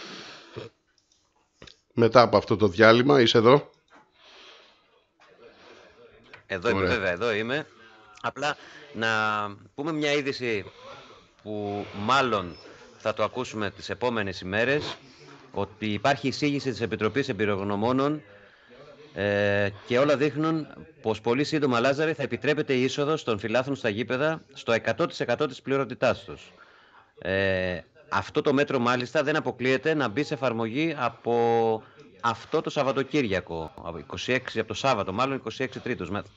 Μετά από αυτό το διάλειμμα, είσαι εδώ. Εδώ Ωραία. είμαι βέβαια, εδώ είμαι. Απλά να πούμε μια είδηση που μάλλον θα το ακούσουμε τις επόμενες ημέρες ότι υπάρχει εισήγηση της Επιτροπής Εμπειρογνωμόνων ε, και όλα δείχνουν πως πολύ σύντομα Λάζαρη θα επιτρέπεται η είσοδος των φυλάθρων στα γήπεδα στο 100% της πληρότητάς τους. Ε, αυτό το μέτρο μάλιστα δεν αποκλείεται να μπει σε εφαρμογή από αυτό το Σαββατοκύριακο, 26, από το Σάββατο μάλλον 26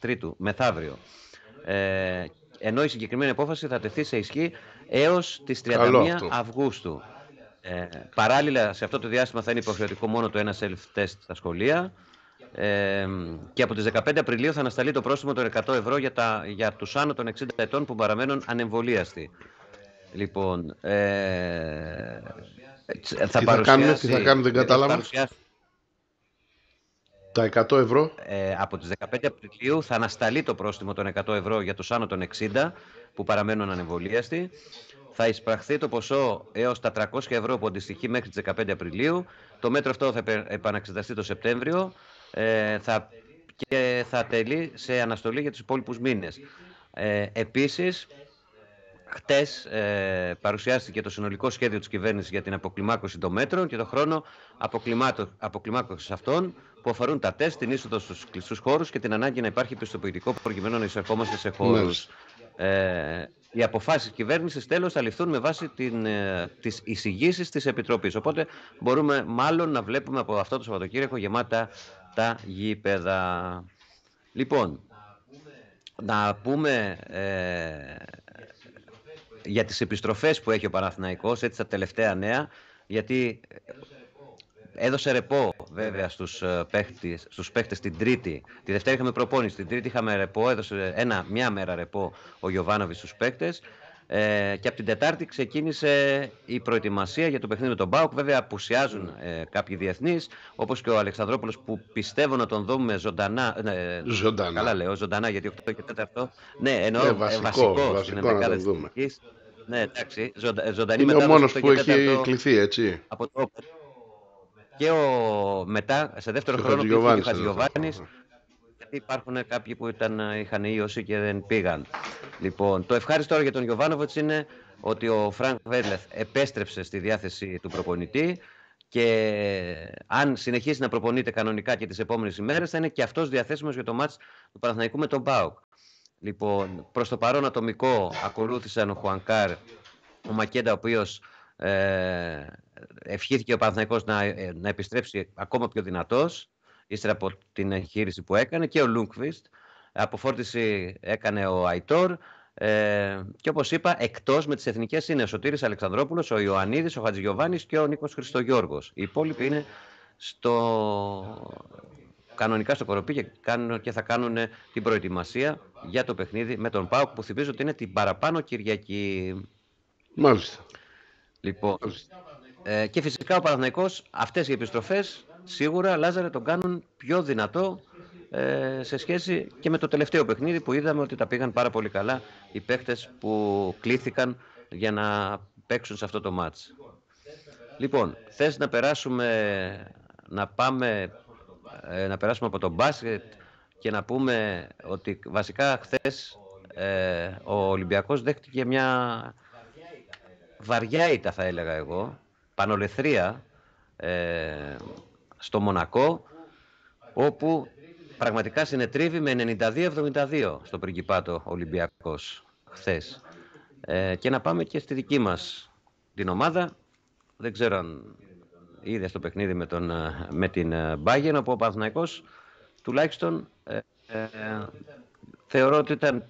Τρίτου, μεθαύριο. Ε, ενώ η συγκεκριμένη απόφαση θα τεθεί σε ισχύ έως τις 31 Αυγούστου. Ε, παράλληλα, σε αυτό το διάστημα θα είναι υποχρεωτικό μόνο το ένα self-test στα σχολεία ε, και από τις 15 Απριλίου θα ανασταλεί το πρόστιμο των 100 ευρώ για, τα, για τους άνω των 60 ετών που παραμένουν ανεμβολίαστοι. Λοιπόν, ε, ε, θα τι θα κάνουμε, τι θα κάνουμε, δεν κατάλαβα. Τα 100 ευρώ. Ε, από τις 15 Απριλίου θα ανασταλεί το πρόστιμο των 100 ευρώ για τους άνω των 60 που παραμένουν ανεμβολίαστοι. Θα εισπραχθεί το ποσό έως τα 300 ευρώ που αντιστοιχεί μέχρι τις 15 Απριλίου. Το μέτρο αυτό θα επαναξεταστεί το Σεπτέμβριο ε, θα, και θα τελεί σε αναστολή για τους υπόλοιπους μήνες. Ε, επίσης, Χτες ε, παρουσιάστηκε το συνολικό σχέδιο της κυβέρνησης για την αποκλιμάκωση των μέτρων και το χρόνο αποκλιμάκωσης αυτών που αφορούν τα τεστ, την είσοδο στους κλειστούς χώρους και την ανάγκη να υπάρχει πιστοποιητικό προκειμένου να εισερχόμαστε σε χώρους. Ε, οι αποφάσεις της κυβέρνησης τέλος θα ληφθούν με βάση ε, τις εισηγήσεις της Επιτροπής. Οπότε μπορούμε μάλλον να βλέπουμε από αυτό το Σαββατοκύριακο γεμάτα τα γήπεδα. Λοιπόν, να πούμε ε, για τις επιστροφές που έχει ο Παναθηναϊκός, έτσι τα τελευταία νέα, γιατί έδωσε ρεπό βέβαια στους ε, παίχτες, στους παίχτες την Τρίτη. Τη Δευτέρα είχαμε προπόνηση, την Τρίτη είχαμε ρεπό, έδωσε ένα, μια μέρα ρεπό ο Γιωβάνοβης στους παίχτες. Ε, και από την Τετάρτη ξεκίνησε η προετοιμασία για το παιχνίδι με τον Μπάουκ. Βέβαια, απουσιάζουν ε, κάποιοι διεθνείς, όπως και ο Αλεξανδρόπουλος, που πιστεύω να τον δούμε ζωντανά. Ε, ναι, ζωντανά. Καλά λέω, ζωντανά, γιατί 8 και 4. Ναι, εννοώ ναι, ε, βασικό, βασικό, βασικό να τον δούμε. Ναι, εντάξει, ζωντα, ε, ζωντανή Είναι ο μόνο που έχει κληθεί, έτσι. Από το... Και ο... μετά, σε δεύτερο χρόνο, ο Χατζηγιοβάνη γιατί υπάρχουν κάποιοι που ήταν, ε, είχαν ίωση και δεν πήγαν. Λοιπόν, το ευχάριστο για τον Γιωβάνοβιτ είναι ότι ο Φρανκ Βέρλεθ επέστρεψε στη διάθεση του προπονητή και ε, αν συνεχίσει να προπονείται κανονικά και τις επόμενες ημέρες, θα είναι και αυτός διαθέσιμος για το μάτς του Παναθηναϊκού με τον Μπάουκ Λοιπόν, προς το παρόν ατομικό ακολούθησαν ο Χουανκάρ, ο Μακέντα, ο οποίος ε, ευχήθηκε ο Παναθηναϊκός να, ε, να επιστρέψει ακόμα πιο δυνατός ύστερα από την εγχείρηση που έκανε και ο Λούγκβιστ. Αποφόρτιση έκανε ο Αϊτόρ. Ε, και όπως είπα, εκτός με τις εθνικές είναι ο Σωτήρης Αλεξανδρόπουλος, ο Ιωαννίδης, ο Χατζηγιοβάνης και ο Νίκος Χριστογιώργος. Οι υπόλοιποι είναι στο... κανονικά στο κοροπή και, κάνουν, και θα κάνουν την προετοιμασία για το παιχνίδι με τον Πάουκ που θυμίζω ότι είναι την παραπάνω Κυριακή. Μάλιστα. Λοιπόν, Ε, και φυσικά ο Παναθηναϊκός αυτές οι επιστροφές σίγουρα Λάζαρε τον κάνουν πιο δυνατό ε, σε σχέση και με το τελευταίο παιχνίδι που είδαμε ότι τα πήγαν πάρα πολύ καλά οι παίχτες που κλήθηκαν για να παίξουν σε αυτό το μάτς. Λοιπόν, θες να περάσουμε, να πάμε, ε, να περάσουμε από το μπάσκετ και να πούμε ότι βασικά χθες ε, ο Ολυμπιακός δέχτηκε μια βαριά ήττα θα έλεγα εγώ, πανολεθρία ε, στο Μονακό όπου πραγματικά συνετρίβει με 92-72 στο Πριγκιπάτο Ολυμπιακός χθες. Ε, και να πάμε και στη δική μας την ομάδα. Δεν ξέρω αν είδες στο παιχνίδι με, τον, ε, με την ε, Μπάγεν, όπου ο Παναθηναϊκός τουλάχιστον ε, ε, θεωρώ ότι ήταν,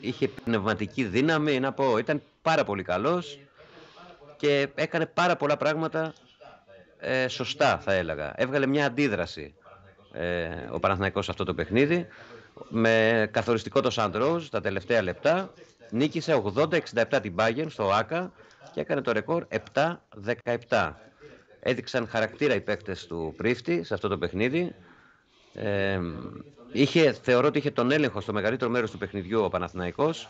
είχε πνευματική δύναμη, να πω, ήταν πάρα πολύ καλός και έκανε πάρα πολλά πράγματα ε, σωστά θα έλεγα. Έβγαλε μια αντίδραση ε, ο Παναθηναϊκός σε αυτό το παιχνίδι με καθοριστικό το Σάντρο τα τελευταία λεπτά. Νίκησε 80-67 την Bayern στο ΆΚΑ και έκανε το ρεκόρ 7-17. Έδειξαν χαρακτήρα οι παίκτες του Πρίφτη σε αυτό το παιχνίδι. Ε, είχε, θεωρώ ότι είχε τον έλεγχο στο μεγαλύτερο μέρος του παιχνιδιού ο Παναθηναϊκός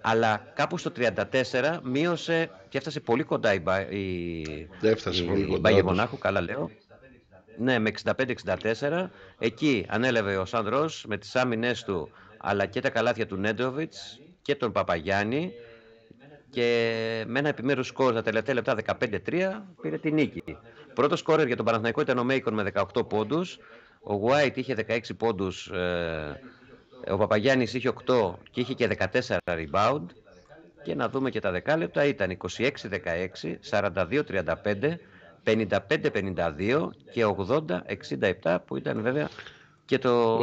αλλά κάπου στο 34 μείωσε και έφτασε πολύ κοντά η, η, πολύ Μονάχου, καλά λέω. Ναι, με 65-64. Εκεί ανέλεβε ο Σάνδρος με τις άμυνές του, αλλά και τα καλάθια του Νέντοβιτς και τον Παπαγιάννη και με ένα επιμέρους σκορ τα τελευταία λεπτά 15-3 πήρε τη νίκη. Πρώτο σκόρερ για τον Παναθηναϊκό ήταν ο Μέικον με 18 πόντους. Ο White είχε 16 πόντους ε, ο Παπαγιάννης είχε 8 και είχε και 14 rebound. Και να δούμε και τα δεκάλεπτα. Ήταν 26-16, 42-35, 55-52 και 80-67 που ήταν βέβαια και το,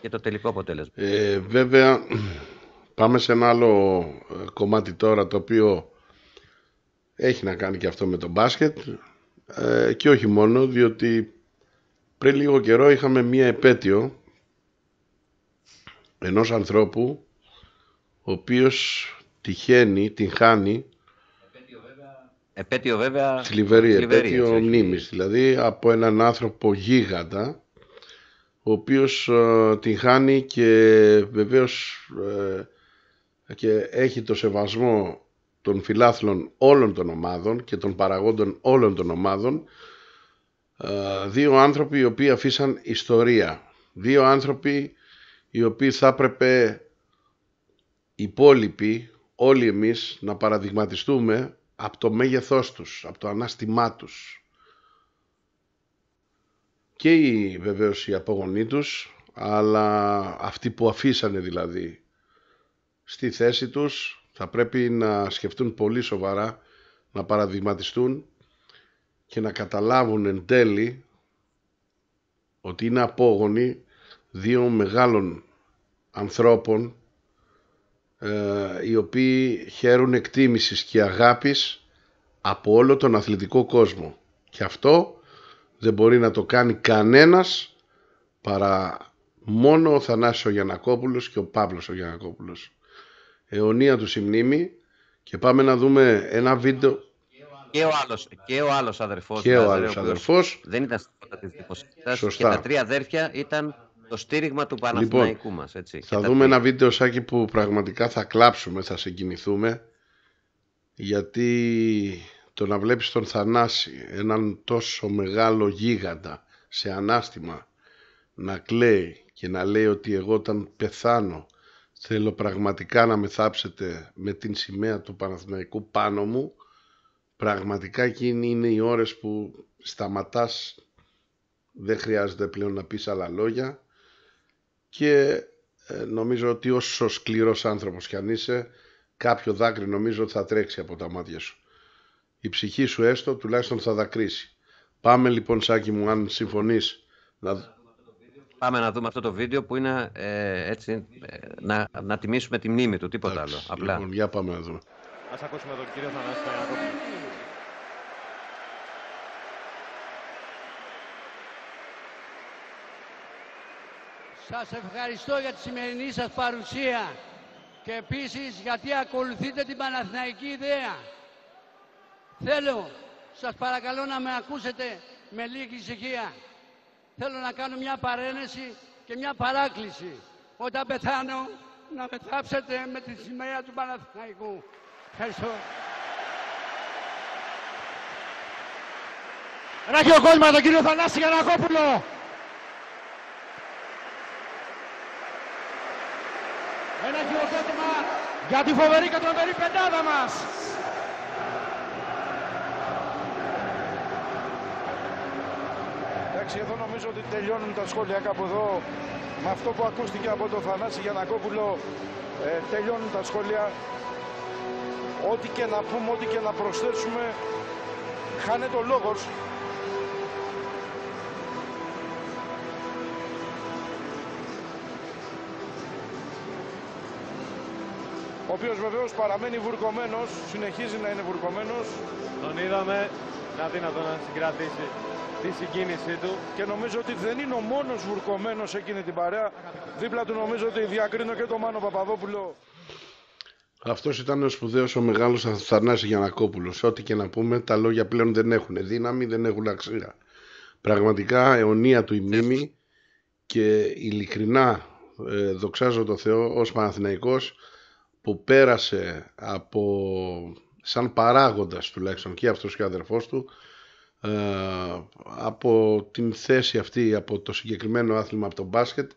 και το τελικό αποτέλεσμα. Ε, βέβαια πάμε σε ένα άλλο ε, κομμάτι τώρα το οποίο έχει να κάνει και αυτό με το μπάσκετ ε, και όχι μόνο διότι πριν λίγο καιρό είχαμε μία επέτειο ενός ανθρώπου ο οποίος τυχαίνει, την χάνει επέτειο βέβαια, θλιβερή, επέτειο μνήμης δηλαδή από έναν άνθρωπο γίγαντα ο οποίος ε, την χάνει και βεβαίως ε, και έχει το σεβασμό των φιλάθλων όλων των ομάδων και των παραγόντων όλων των ομάδων ε, δύο άνθρωποι οι οποίοι αφήσαν ιστορία δύο άνθρωποι οι οποίοι θα έπρεπε οι υπόλοιποι, όλοι εμείς, να παραδειγματιστούμε από το μέγεθός τους, από το ανάστημά τους. Και οι, βεβαίως οι απογονοί τους, αλλά αυτοί που αφήσανε δηλαδή στη θέση τους θα πρέπει να σκεφτούν πολύ σοβαρά, να παραδειγματιστούν και να καταλάβουν εν τέλει ότι είναι απόγονοι δύο μεγάλων ανθρώπων ε, οι οποίοι χαίρουν εκτίμησης και αγάπης από όλο τον αθλητικό κόσμο. Και αυτό δεν μπορεί να το κάνει κανένας παρά μόνο ο Θανάσης ο Γιανακόπουλος και ο Παύλος ο Γιανακόπουλος. Αιωνία του μνήμη και πάμε να δούμε ένα βίντεο και ο άλλος, και ο άλλος αδερφός. Και ο άλλος αδερφός. Δεν ήταν στα Και τα τρία αδέρφια ήταν το στήριγμα του Παναθηναϊκού λοιπόν, μας. Έτσι. Θα δούμε ένα βίντεο σάκι που πραγματικά θα κλάψουμε, θα συγκινηθούμε. Γιατί το να βλέπεις τον Θανάση, έναν τόσο μεγάλο γίγαντα σε ανάστημα, να κλαίει και να λέει ότι εγώ όταν πεθάνω θέλω πραγματικά να με θάψετε με την σημαία του Παναθηναϊκού πάνω μου, πραγματικά εκείνη είναι οι ώρες που σταματάς, δεν χρειάζεται πλέον να πεις άλλα λόγια και ε, νομίζω ότι όσο σκληρός άνθρωπος κι αν είσαι, κάποιο δάκρυ νομίζω ότι θα τρέξει από τα μάτια σου. Η ψυχή σου έστω τουλάχιστον θα δακρύσει. Πάμε λοιπόν Σάκη μου αν συμφωνείς να... Πάμε να δούμε αυτό το βίντεο που είναι ε, έτσι ε, να, να τιμήσουμε τη μνήμη του, τίποτα άλλο. Απλά. Λοιπόν, για πάμε να δούμε. Ας ακούσουμε τον κύριο Θανάση Σας ευχαριστώ για τη σημερινή σας παρουσία και επίσης γιατί ακολουθείτε την Παναθηναϊκή ιδέα. Θέλω, σας παρακαλώ να με ακούσετε με λίγη ησυχία. Θέλω να κάνω μια παρένεση και μια παράκληση. Όταν πεθάνω, να θάψετε με τη σημαία του Παναθηναϊκού. Ευχαριστώ. Ράχει ο κόσμο τον κύριο Θανάση ένα χειροκρότημα για τη φοβερή και πεντάδα μας. Εντάξει, εδώ νομίζω ότι τελειώνουν τα σχόλια κάπου εδώ. Με αυτό που ακούστηκε από τον Θανάση Γιανακόπουλο ε, τελειώνουν τα σχόλια. Ό,τι και να πούμε, ό,τι και να προσθέσουμε, χάνεται ο λόγος. οποίος βεβαίως παραμένει βουρκωμένος, συνεχίζει να είναι βουρκωμένος. Τον είδαμε να δύνατο να συγκρατήσει τη συγκίνησή του. Και νομίζω ότι δεν είναι ο μόνος βουρκωμένος εκείνη την παρέα. Δίπλα του νομίζω ότι διακρίνω και τον Μάνο Παπαδόπουλο. Αυτός ήταν ο σπουδαίος ο μεγάλος Αθανάσης Γιανακόπουλος. Ό,τι και να πούμε, τα λόγια πλέον δεν έχουν δύναμη, δεν έχουν αξία. Πραγματικά αιωνία του η μνήμη και ειλικρινά ε, δοξάζω το Θεό ως Παναθηναϊκός που πέρασε από σαν παράγοντας τουλάχιστον και αυτός και ο αδερφός του ε, από την θέση αυτή από το συγκεκριμένο άθλημα από το μπάσκετ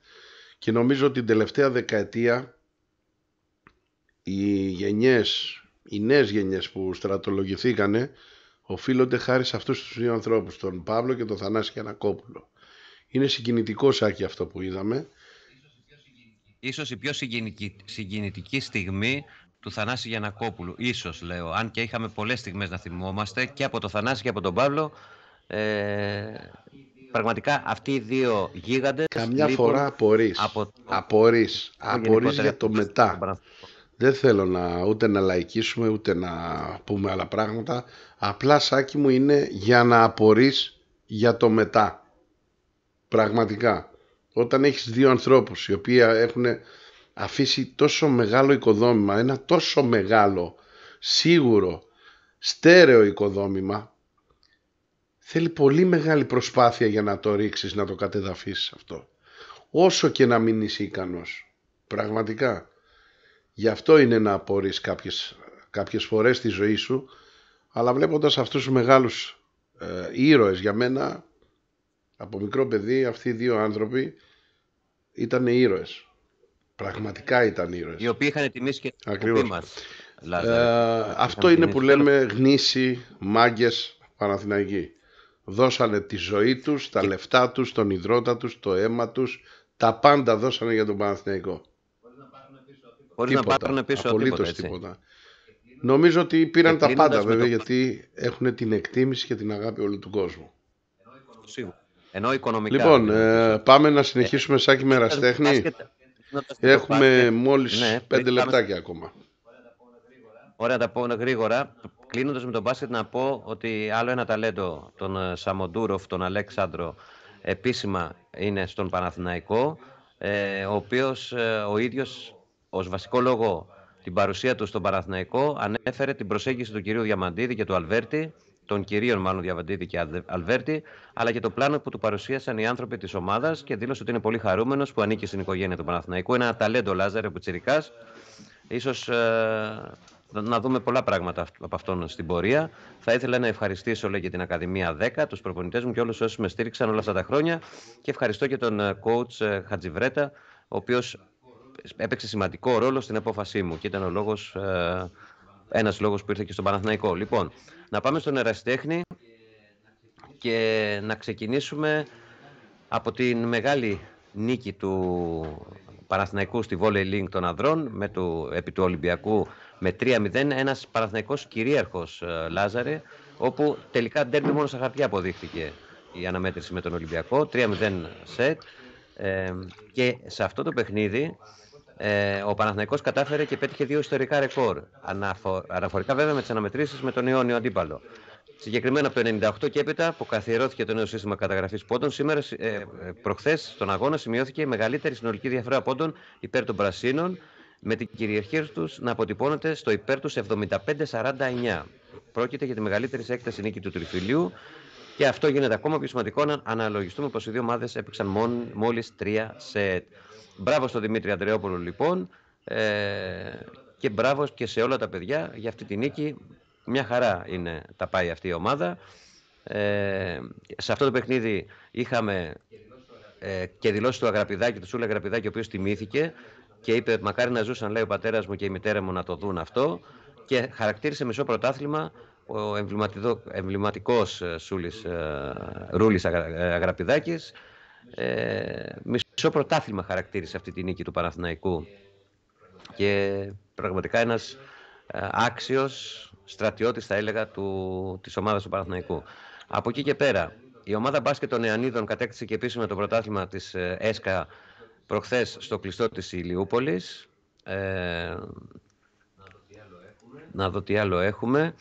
και νομίζω ότι την τελευταία δεκαετία οι γενιές, οι νέες γενιές που στρατολογηθήκανε οφείλονται χάρη σε αυτούς τους δύο ανθρώπους, τον Παύλο και τον Θανάση Κανακόπουλο. Είναι συγκινητικό σάκι αυτό που είδαμε ίσως η πιο συγκινητική στιγμή του Θανάση Γιανακόπουλου. Ίσως λέω, αν και είχαμε πολλές στιγμές να θυμόμαστε και από το Θανάση και από τον Παύλο. Ε, πραγματικά αυτοί οι δύο γίγαντες... Καμιά φορά απορείς. Από το... Απορείς. Απορείς για το μετά. Δεν θέλω να, ούτε να λαϊκίσουμε ούτε να πούμε άλλα πράγματα. Απλά σάκι μου είναι για να απορείς για το μετά. Πραγματικά όταν έχεις δύο ανθρώπους οι οποίοι έχουν αφήσει τόσο μεγάλο οικοδόμημα, ένα τόσο μεγάλο, σίγουρο, στέρεο οικοδόμημα, θέλει πολύ μεγάλη προσπάθεια για να το ρίξεις, να το κατεδαφίσεις αυτό. Όσο και να μην είσαι ικανός. Πραγματικά. Γι' αυτό είναι να απορρίσεις κάποιες, κάποιες φορές στη ζωή σου, αλλά βλέποντας αυτούς τους μεγάλους ε, ήρωες για μένα, από μικρό παιδί αυτοί οι δύο άνθρωποι ήταν ήρωες. Πραγματικά ήταν ήρωες. Οι οποίοι είχαν τιμήσει και την ε, μας. αυτό είναι που λέμε γνήσιοι μάγκες Παναθηναϊκοί. Δώσανε τη ζωή τους, τα λεφτά τους, τον υδρότα τους, το αίμα τους, Τα πάντα δώσανε για τον Παναθηναϊκό. Μπορεί να πάρουν πίσω αυτό. τίποτα. τίποτα. Νομίζω ότι πήραν τα πάντα βέβαια γιατί έχουν την εκτίμηση και την αγάπη όλου του κόσμου. Σίγουρα. Λοιπόν, ε, πάμε να συνεχίσουμε σαν και μεραστέχνη. Έχουμε μόλις ναι, πέντε λεπτάκια ακόμα. Ωραία, τα πω γρήγορα. Κλείνοντας με τον μπάσκετ να πω ότι άλλο ένα ταλέντο, τον ε, Σαμοντούροφ, τον Αλέξανδρο, επίσημα είναι στον Παναθηναϊκό, ε, ο οποίος ε, ο ίδιος ως βασικό λόγο την παρουσία του στον Παναθηναϊκό ανέφερε την προσέγγιση του κυρίου Διαμαντίδη και του Αλβέρτη των κυρίων μάλλον Διαβαντίδη και Αλβέρτη, αλλά και το πλάνο που του παρουσίασαν οι άνθρωποι της ομάδας και δήλωσε ότι είναι πολύ χαρούμενος που ανήκει στην οικογένεια του Παναθηναϊκού. Ένα ταλέντο Λάζαρε που τσιρικά. σω ε, να δούμε πολλά πράγματα από αυτόν στην πορεία. Θα ήθελα να ευχαριστήσω λέει, και την Ακαδημία 10, τους προπονητές μου και όλους όσους με στήριξαν όλα αυτά τα χρόνια. Και ευχαριστώ και τον ε, coach ε, Χατζιβρέτα, ο οποίος έπαιξε σημαντικό ρόλο στην απόφασή μου και ήταν ο λόγος. Ένας λόγος που ήρθε και στον Παναθηναϊκό. Λοιπόν, να πάμε στον Εραστέχνη και να ξεκινήσουμε από την μεγάλη νίκη του Παναθηναϊκού στη Volley Λίνγκ των Ανδρών με επί του Ολυμπιακού με 3-0. Ένας Παναθηναϊκός κυρίαρχος ε, Λάζαρε όπου τελικά ντέρμι μόνο στα χαρτιά αποδείχθηκε η αναμέτρηση με τον Ολυμπιακό. 3-0 σετ. Ε, και σε αυτό το παιχνίδι ε, ο Παναθηναϊκός κατάφερε και πέτυχε δύο ιστορικά ρεκόρ. Αναφορικά βέβαια με τις αναμετρήσεις με τον Ιόνιο αντίπαλο. Συγκεκριμένα από το 98 και έπειτα που καθιερώθηκε το νέο σύστημα καταγραφής πόντων, σήμερα ε, ε προχθές στον αγώνα σημειώθηκε η μεγαλύτερη συνολική διαφορά πόντων υπέρ των Πρασίνων, με την κυριαρχία τους να αποτυπώνεται στο υπέρ τους 75-49. Πρόκειται για τη μεγαλύτερη έκταση νίκη του τριφυλίου και αυτό γίνεται ακόμα πιο σημαντικό να αναλογιστούμε πως οι δύο ομάδες έπαιξαν μόλις τρία σετ. Μπράβο στον Δημήτρη Ανδρεόπουλο λοιπόν ε, και μπράβο και σε όλα τα παιδιά για αυτή τη νίκη. Μια χαρά είναι τα πάει αυτή η ομάδα. Ε, σε αυτό το παιχνίδι είχαμε ε, και δηλώσεις του Αγραπηδάκη, του Σούλα Αγραπηδάκη, ο οποίος τιμήθηκε και είπε: Μακάρι να ζούσαν, λέει ο πατέρας μου και η μητέρα μου να το δουν αυτό. Και χαρακτήρισε μισό πρωτάθλημα ο εμβληματικός ε, Σούλης Ρούλη Αγραπηδάκης, ε, μισό πρωτάθλημα χαρακτήρισε αυτή τη νίκη του Παναθηναϊκού και πραγματικά ένας ε, άξιος στρατιώτης θα έλεγα του, της ομάδας του Παναθηναϊκού. Από εκεί και πέρα η ομάδα μπάσκετ των Ιαννίδων κατέκτησε και επίσημα το πρωτάθλημα της ε, ΕΣΚΑ προχθές στο κλειστό της Ηλιούπολης. να δω τι άλλο έχουμε.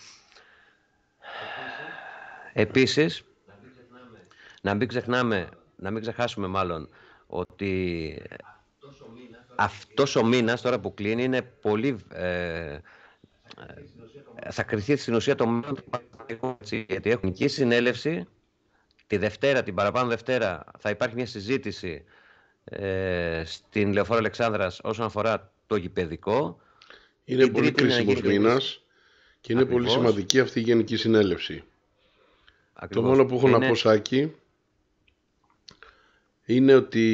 Επίσης, να μην ξεχνάμε να μην ξεχάσουμε μάλλον ότι αυτός ο μήνας τώρα που κλείνει είναι πολύ... Ε, ε, θα κριθεί στην ουσία το μήνα του Παναθηναϊκού. Γιατί έχουν και συνέλευση. Τη Δευτέρα, την παραπάνω Δευτέρα, θα υπάρχει μια συζήτηση ε, στην Λεωφόρο Αλεξάνδρας όσον αφορά το γηπαιδικό. Είναι πολύ κρίσιμο μήνα και είναι πολύ σημαντική αυτή η Γενική Συνέλευση. Το μόνο που έχω να πω, Σάκη, είναι ότι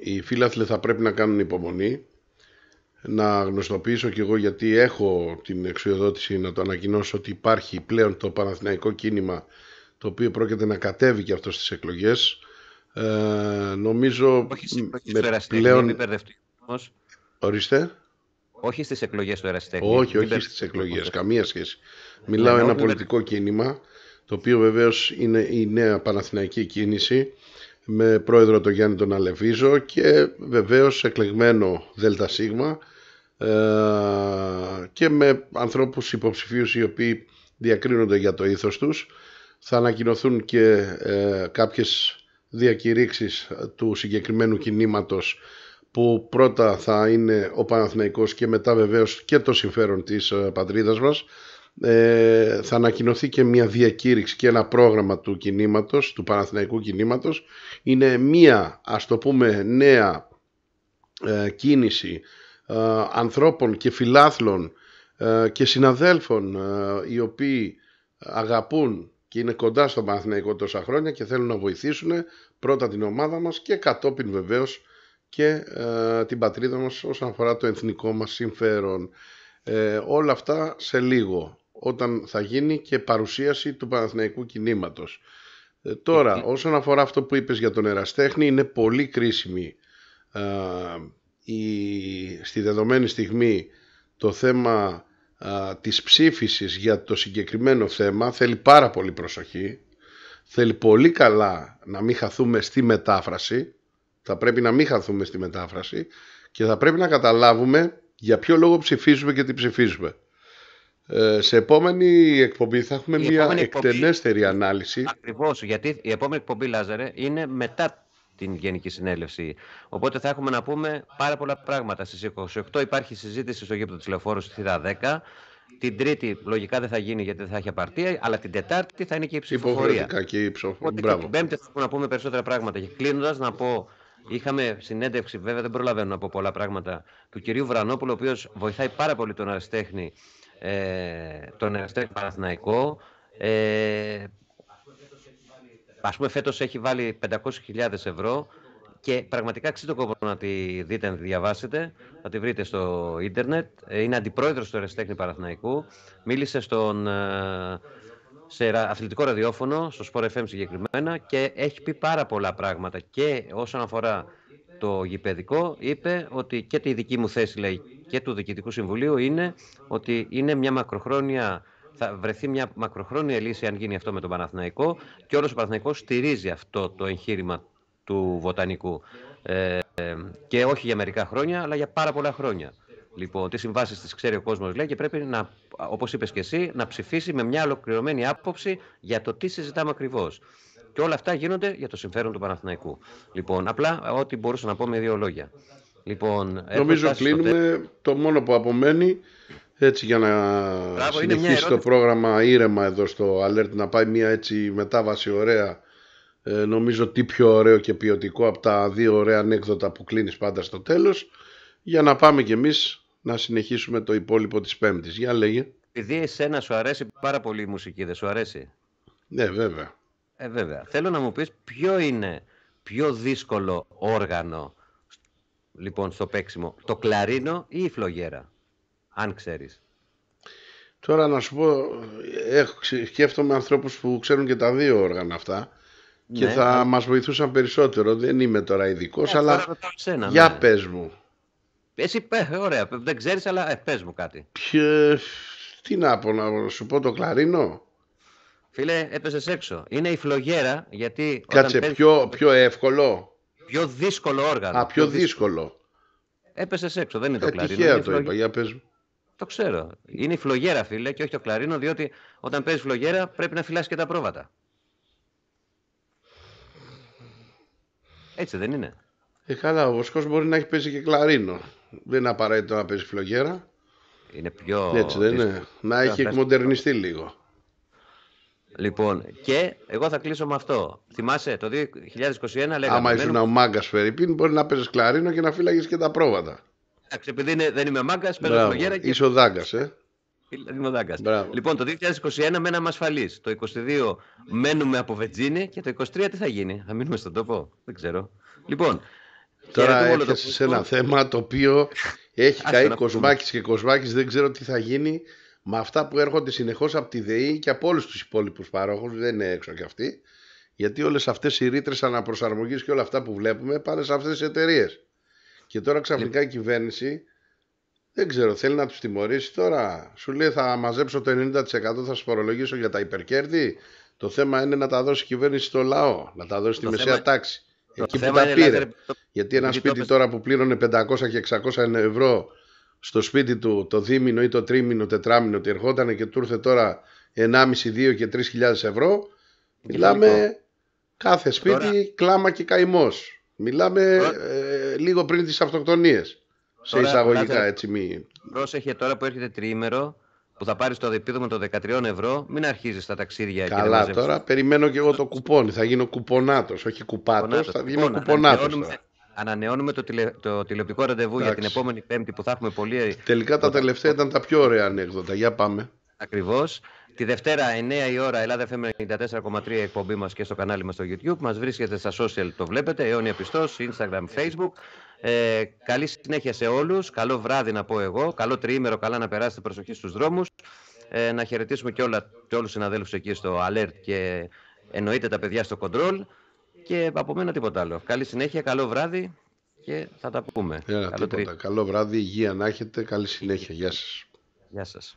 οι φίλαθλοι θα πρέπει να κάνουν υπομονή να γνωστοποιήσω κι εγώ γιατί έχω την εξουσιοδότηση να το ανακοινώσω ότι υπάρχει πλέον το Παναθηναϊκό κίνημα το οποίο πρόκειται να κατέβει και αυτό στις εκλογές ε, νομίζω όχι, με όχι πλέον ορίστε όχι στις εκλογές του Εραστέχνη. Όχι, όχι στις εκλογές, καμία σχέση. Μιλάω ναι, ένα ναι, ναι. πολιτικό κίνημα, το οποίο βεβαίως είναι η νέα Παναθηναϊκή κίνηση, με πρόεδρο τον Γιάννη τον Αλεβίζο και βεβαίως εκλεγμένο Δέλτα Σίγμα ε, και με ανθρώπους υποψηφίους οι οποίοι διακρίνονται για το ήθος τους. Θα ανακοινωθούν και ε, κάποιες διακηρύξεις του συγκεκριμένου κινήματος που πρώτα θα είναι ο Παναθηναϊκός και μετά βεβαίως και το συμφέρον της ε, πατρίδας μας. Ε, θα ανακοινωθεί και μια διακήρυξη και ένα πρόγραμμα του κινήματος, του Παναθηναϊκού κινήματος. Είναι μια, ας το πούμε, νέα ε, κίνηση ε, ανθρώπων και φιλάθλων και συναδέλφων οι οποίοι αγαπούν και είναι κοντά στο Παναθηναϊκό τόσα χρόνια και θέλουν να βοηθήσουν πρώτα την ομάδα μας και κατόπιν βεβαίως και την πατρίδα μας όσον αφορά το εθνικό μας συμφέρον. όλα αυτά σε λίγο όταν θα γίνει και παρουσίαση του Παναθηναϊκού κινήματος. Ε, τώρα, όσον αφορά αυτό που είπες για τον Εραστέχνη, είναι πολύ κρίσιμη η, στη δεδομένη στιγμή το θέμα της ψήφισης για το συγκεκριμένο θέμα. Θέλει πάρα πολύ προσοχή, θέλει πολύ καλά να μην χαθούμε στη μετάφραση, θα πρέπει να μην χαθούμε στη μετάφραση και θα πρέπει να καταλάβουμε για ποιο λόγο ψηφίζουμε και τι ψηφίζουμε. Ε, σε επόμενη εκπομπή θα έχουμε μια εκτενέστερη ανάλυση. Ακριβώς, γιατί η επόμενη εκπομπή, Λάζαρε, είναι μετά την Γενική Συνέλευση. Οπότε θα έχουμε να πούμε πάρα πολλά πράγματα. Στις 28 υπάρχει συζήτηση στο γήπεδο τηλεφόρου στη θύρα 10. Την Τρίτη λογικά δεν θα γίνει γιατί δεν θα έχει απαρτία, αλλά την Τετάρτη θα είναι και η ψηφοφορία. και η ψηφοφορία. Την Πέμπτη θα να πούμε περισσότερα πράγματα. Και κλείνοντας να πω, είχαμε συνέντευξη, βέβαια δεν προλαβαίνω να πω πολλά πράγματα, του κυρίου Βρανόπουλου, ο οποίος βοηθάει πάρα πολύ τον Αριστέχνη ε, τον Εραστέκ Παναθηναϊκό. Ε, ας πούμε φέτος έχει βάλει 500.000 ευρώ και πραγματικά αξίζει το κόπο να τη δείτε, να τη διαβάσετε, να τη βρείτε στο ίντερνετ. Ε, είναι αντιπρόεδρος του ΕΡΕΣΤΕΧΝΗ Παναθηναϊκού. Μίλησε στον ε, σε αθλητικό ραδιόφωνο, στο Sport FM συγκεκριμένα, και έχει πει πάρα πολλά πράγματα. Και όσον αφορά το γηπαιδικό, είπε ότι και τη δική μου θέση, λέει, και του Διοικητικού Συμβουλίου είναι ότι είναι μια μακροχρόνια θα βρεθεί μια μακροχρόνια λύση αν γίνει αυτό με τον Παναθηναϊκό και όλος ο Παναθηναϊκός στηρίζει αυτό το εγχείρημα του Βοτανικού ε, ε, και όχι για μερικά χρόνια αλλά για πάρα πολλά χρόνια. Λοιπόν, τι συμβάσεις τις ξέρει ο κόσμος, λέει, και πρέπει να, όπως είπες και εσύ, να ψηφίσει με μια ολοκληρωμένη άποψη για το τι συζητάμε ακριβώς. Και όλα αυτά γίνονται για το συμφέρον του Παναθηναϊκού. Λοιπόν, απλά ό,τι μπορούσα να πω με δύο λόγια. Λοιπόν, Νομίζω κλείνουμε. Το μόνο που απομένει έτσι για να Μπράβο, συνεχίσει το πρόγραμμα ήρεμα εδώ στο Alert να πάει μια έτσι μετάβαση ωραία ε, νομίζω τι πιο ωραίο και ποιοτικό από τα δύο ωραία ανέκδοτα που κλείνεις πάντα στο τέλος για να πάμε κι εμείς να συνεχίσουμε το υπόλοιπο της Πέμπτης. Για λέγε. Επειδή εσένα σου αρέσει πάρα πολύ η μουσική, δεν σου αρέσει. Ναι, βέβαια. Ε, βέβαια. Θέλω να μου πεις ποιο είναι πιο δύσκολο όργανο λοιπόν στο παίξιμο, το κλαρίνο ή η φλογέρα, αν ξέρεις. Τώρα να σου πω, έχω, σκέφτομαι ανθρώπους που ξέρουν και τα δύο όργανα αυτά και ναι. θα ναι. μας βοηθούσαν περισσότερο. Δεν είμαι τώρα ειδικός, ε, αλλά για ναι. πες μου. Εσύ πέ, ωραία, δεν ξέρεις αλλά ε, μου κάτι. Ποιε... Τι να πω, να σου πω το κλαρίνο. Φίλε, έπεσε έξω. Είναι η φλογέρα, γιατί... Κάτσε, όταν πιο, πιο εύκολο. Πιο δύσκολο όργανο. Α, πιο, δύσκολο. Έπεσε έξω, δεν είναι ε, το κλαρίνο. Τυχαία το είπα, για πες μου. Το ξέρω. Είναι η φλογέρα, φίλε, και όχι το κλαρίνο, διότι όταν παίζεις φλογέρα πρέπει να φυλάσει και τα πρόβατα. Έτσι δεν είναι. Ε, καλά, ο Βοσκός μπορεί να έχει παίζει και κλαρίνο. Δεν είναι απαραίτητο να παίζει φλογέρα. Είναι πιο... Έτσι δεν είναι. Να έχει εκμοντερνιστεί λίγο. Λοιπόν, και εγώ θα κλείσω με αυτό. Θυμάσαι, το 2021 λέγαμε... Άμα είσαι ο μάγκας Φερρυπίν, μπορεί να παίζει κλαρίνο και να φύλαγες και τα πρόβατα. Εντάξει, επειδή δεν είμαι μάγκα, παίζω φλογέρα και... Είσαι ο δάγκας, ε. Λοιπόν, το 2021 μέναμε ασφαλείς. Το 2022 μένουμε από Βετζίνη και το 2023 τι θα γίνει, θα μείνουμε στον τόπο. Δεν ξέρω. Λοιπόν, Τώρα έρχεσαι σε ένα θέμα το οποίο έχει καεί κοσμάκι και κοσμάκι. δεν ξέρω τι θα γίνει με αυτά που έρχονται συνεχώς από τη ΔΕΗ και από όλους τους υπόλοιπους παρόχους, δεν είναι έξω κι αυτοί, γιατί όλες αυτές οι ρήτρες αναπροσαρμογής και όλα αυτά που βλέπουμε πάνε σε αυτές τις εταιρείες. Και τώρα ξαφνικά η ναι. κυβέρνηση, δεν ξέρω, θέλει να τους τιμωρήσει τώρα. Σου λέει θα μαζέψω το 90% θα σου φορολογήσω για τα υπερκέρδη. Το θέμα είναι να τα δώσει η κυβέρνηση στο λαό, να τα δώσει στη μεσαία τάξη. Εκεί που τα πήρε. Δηλαδή, Γιατί ένα σπίτι τώρα που πλήρωνε 500 και 600 ευρώ στο σπίτι του το δίμηνο ή το τρίμηνο, τετράμηνο, ότι ερχόταν και του ήρθε τώρα 1,5, 2 και 3.000 ευρώ. Μιλάμε κάθε σπίτι κλάμα και καημός. Μιλάμε ε, λίγο πριν τις αυτοκτονίες. Σε εισαγωγικά έτσι μη. Πρόσεχε τώρα που έρχεται τρίμερο που θα πάρεις το με των 13 ευρώ, μην αρχίζεις τα ταξίδια εκεί. Καλά, τώρα περιμένω και εγώ το κουπόνι. Θα γίνω κουπονάτος, όχι κουπάτος. Θα γίνω κουπονάτος. Ανανεώνουμε, ανανεώνουμε το, τηλε, το τηλεοπτικό ραντεβού για την επόμενη Πέμπτη που θα έχουμε πολύ. Τελικά τα τελευταία ήταν τα πιο ωραία ανέκδοτα. Για πάμε. Ακριβώς. Τη Δευτέρα, 9 η ώρα, Ελλάδα FM 94,3 εκπομπή μας και στο κανάλι μας στο YouTube. Μας βρίσκεται στα social, το βλέπετε. Αιώνια Πιστός, Instagram, Facebook. Ε, καλή συνέχεια σε όλους, καλό βράδυ να πω εγώ, καλό τριήμερο, καλά να περάσετε προσοχή στους δρόμους. Ε, να χαιρετήσουμε και, όλα, του όλους τους εκεί στο Alert και εννοείται τα παιδιά στο Control. Και από μένα τίποτα άλλο. Καλή συνέχεια, καλό βράδυ και θα τα πούμε. καλό, βράδυ, υγεία να έχετε, καλή συνέχεια. Γεια σας. Γεια σας.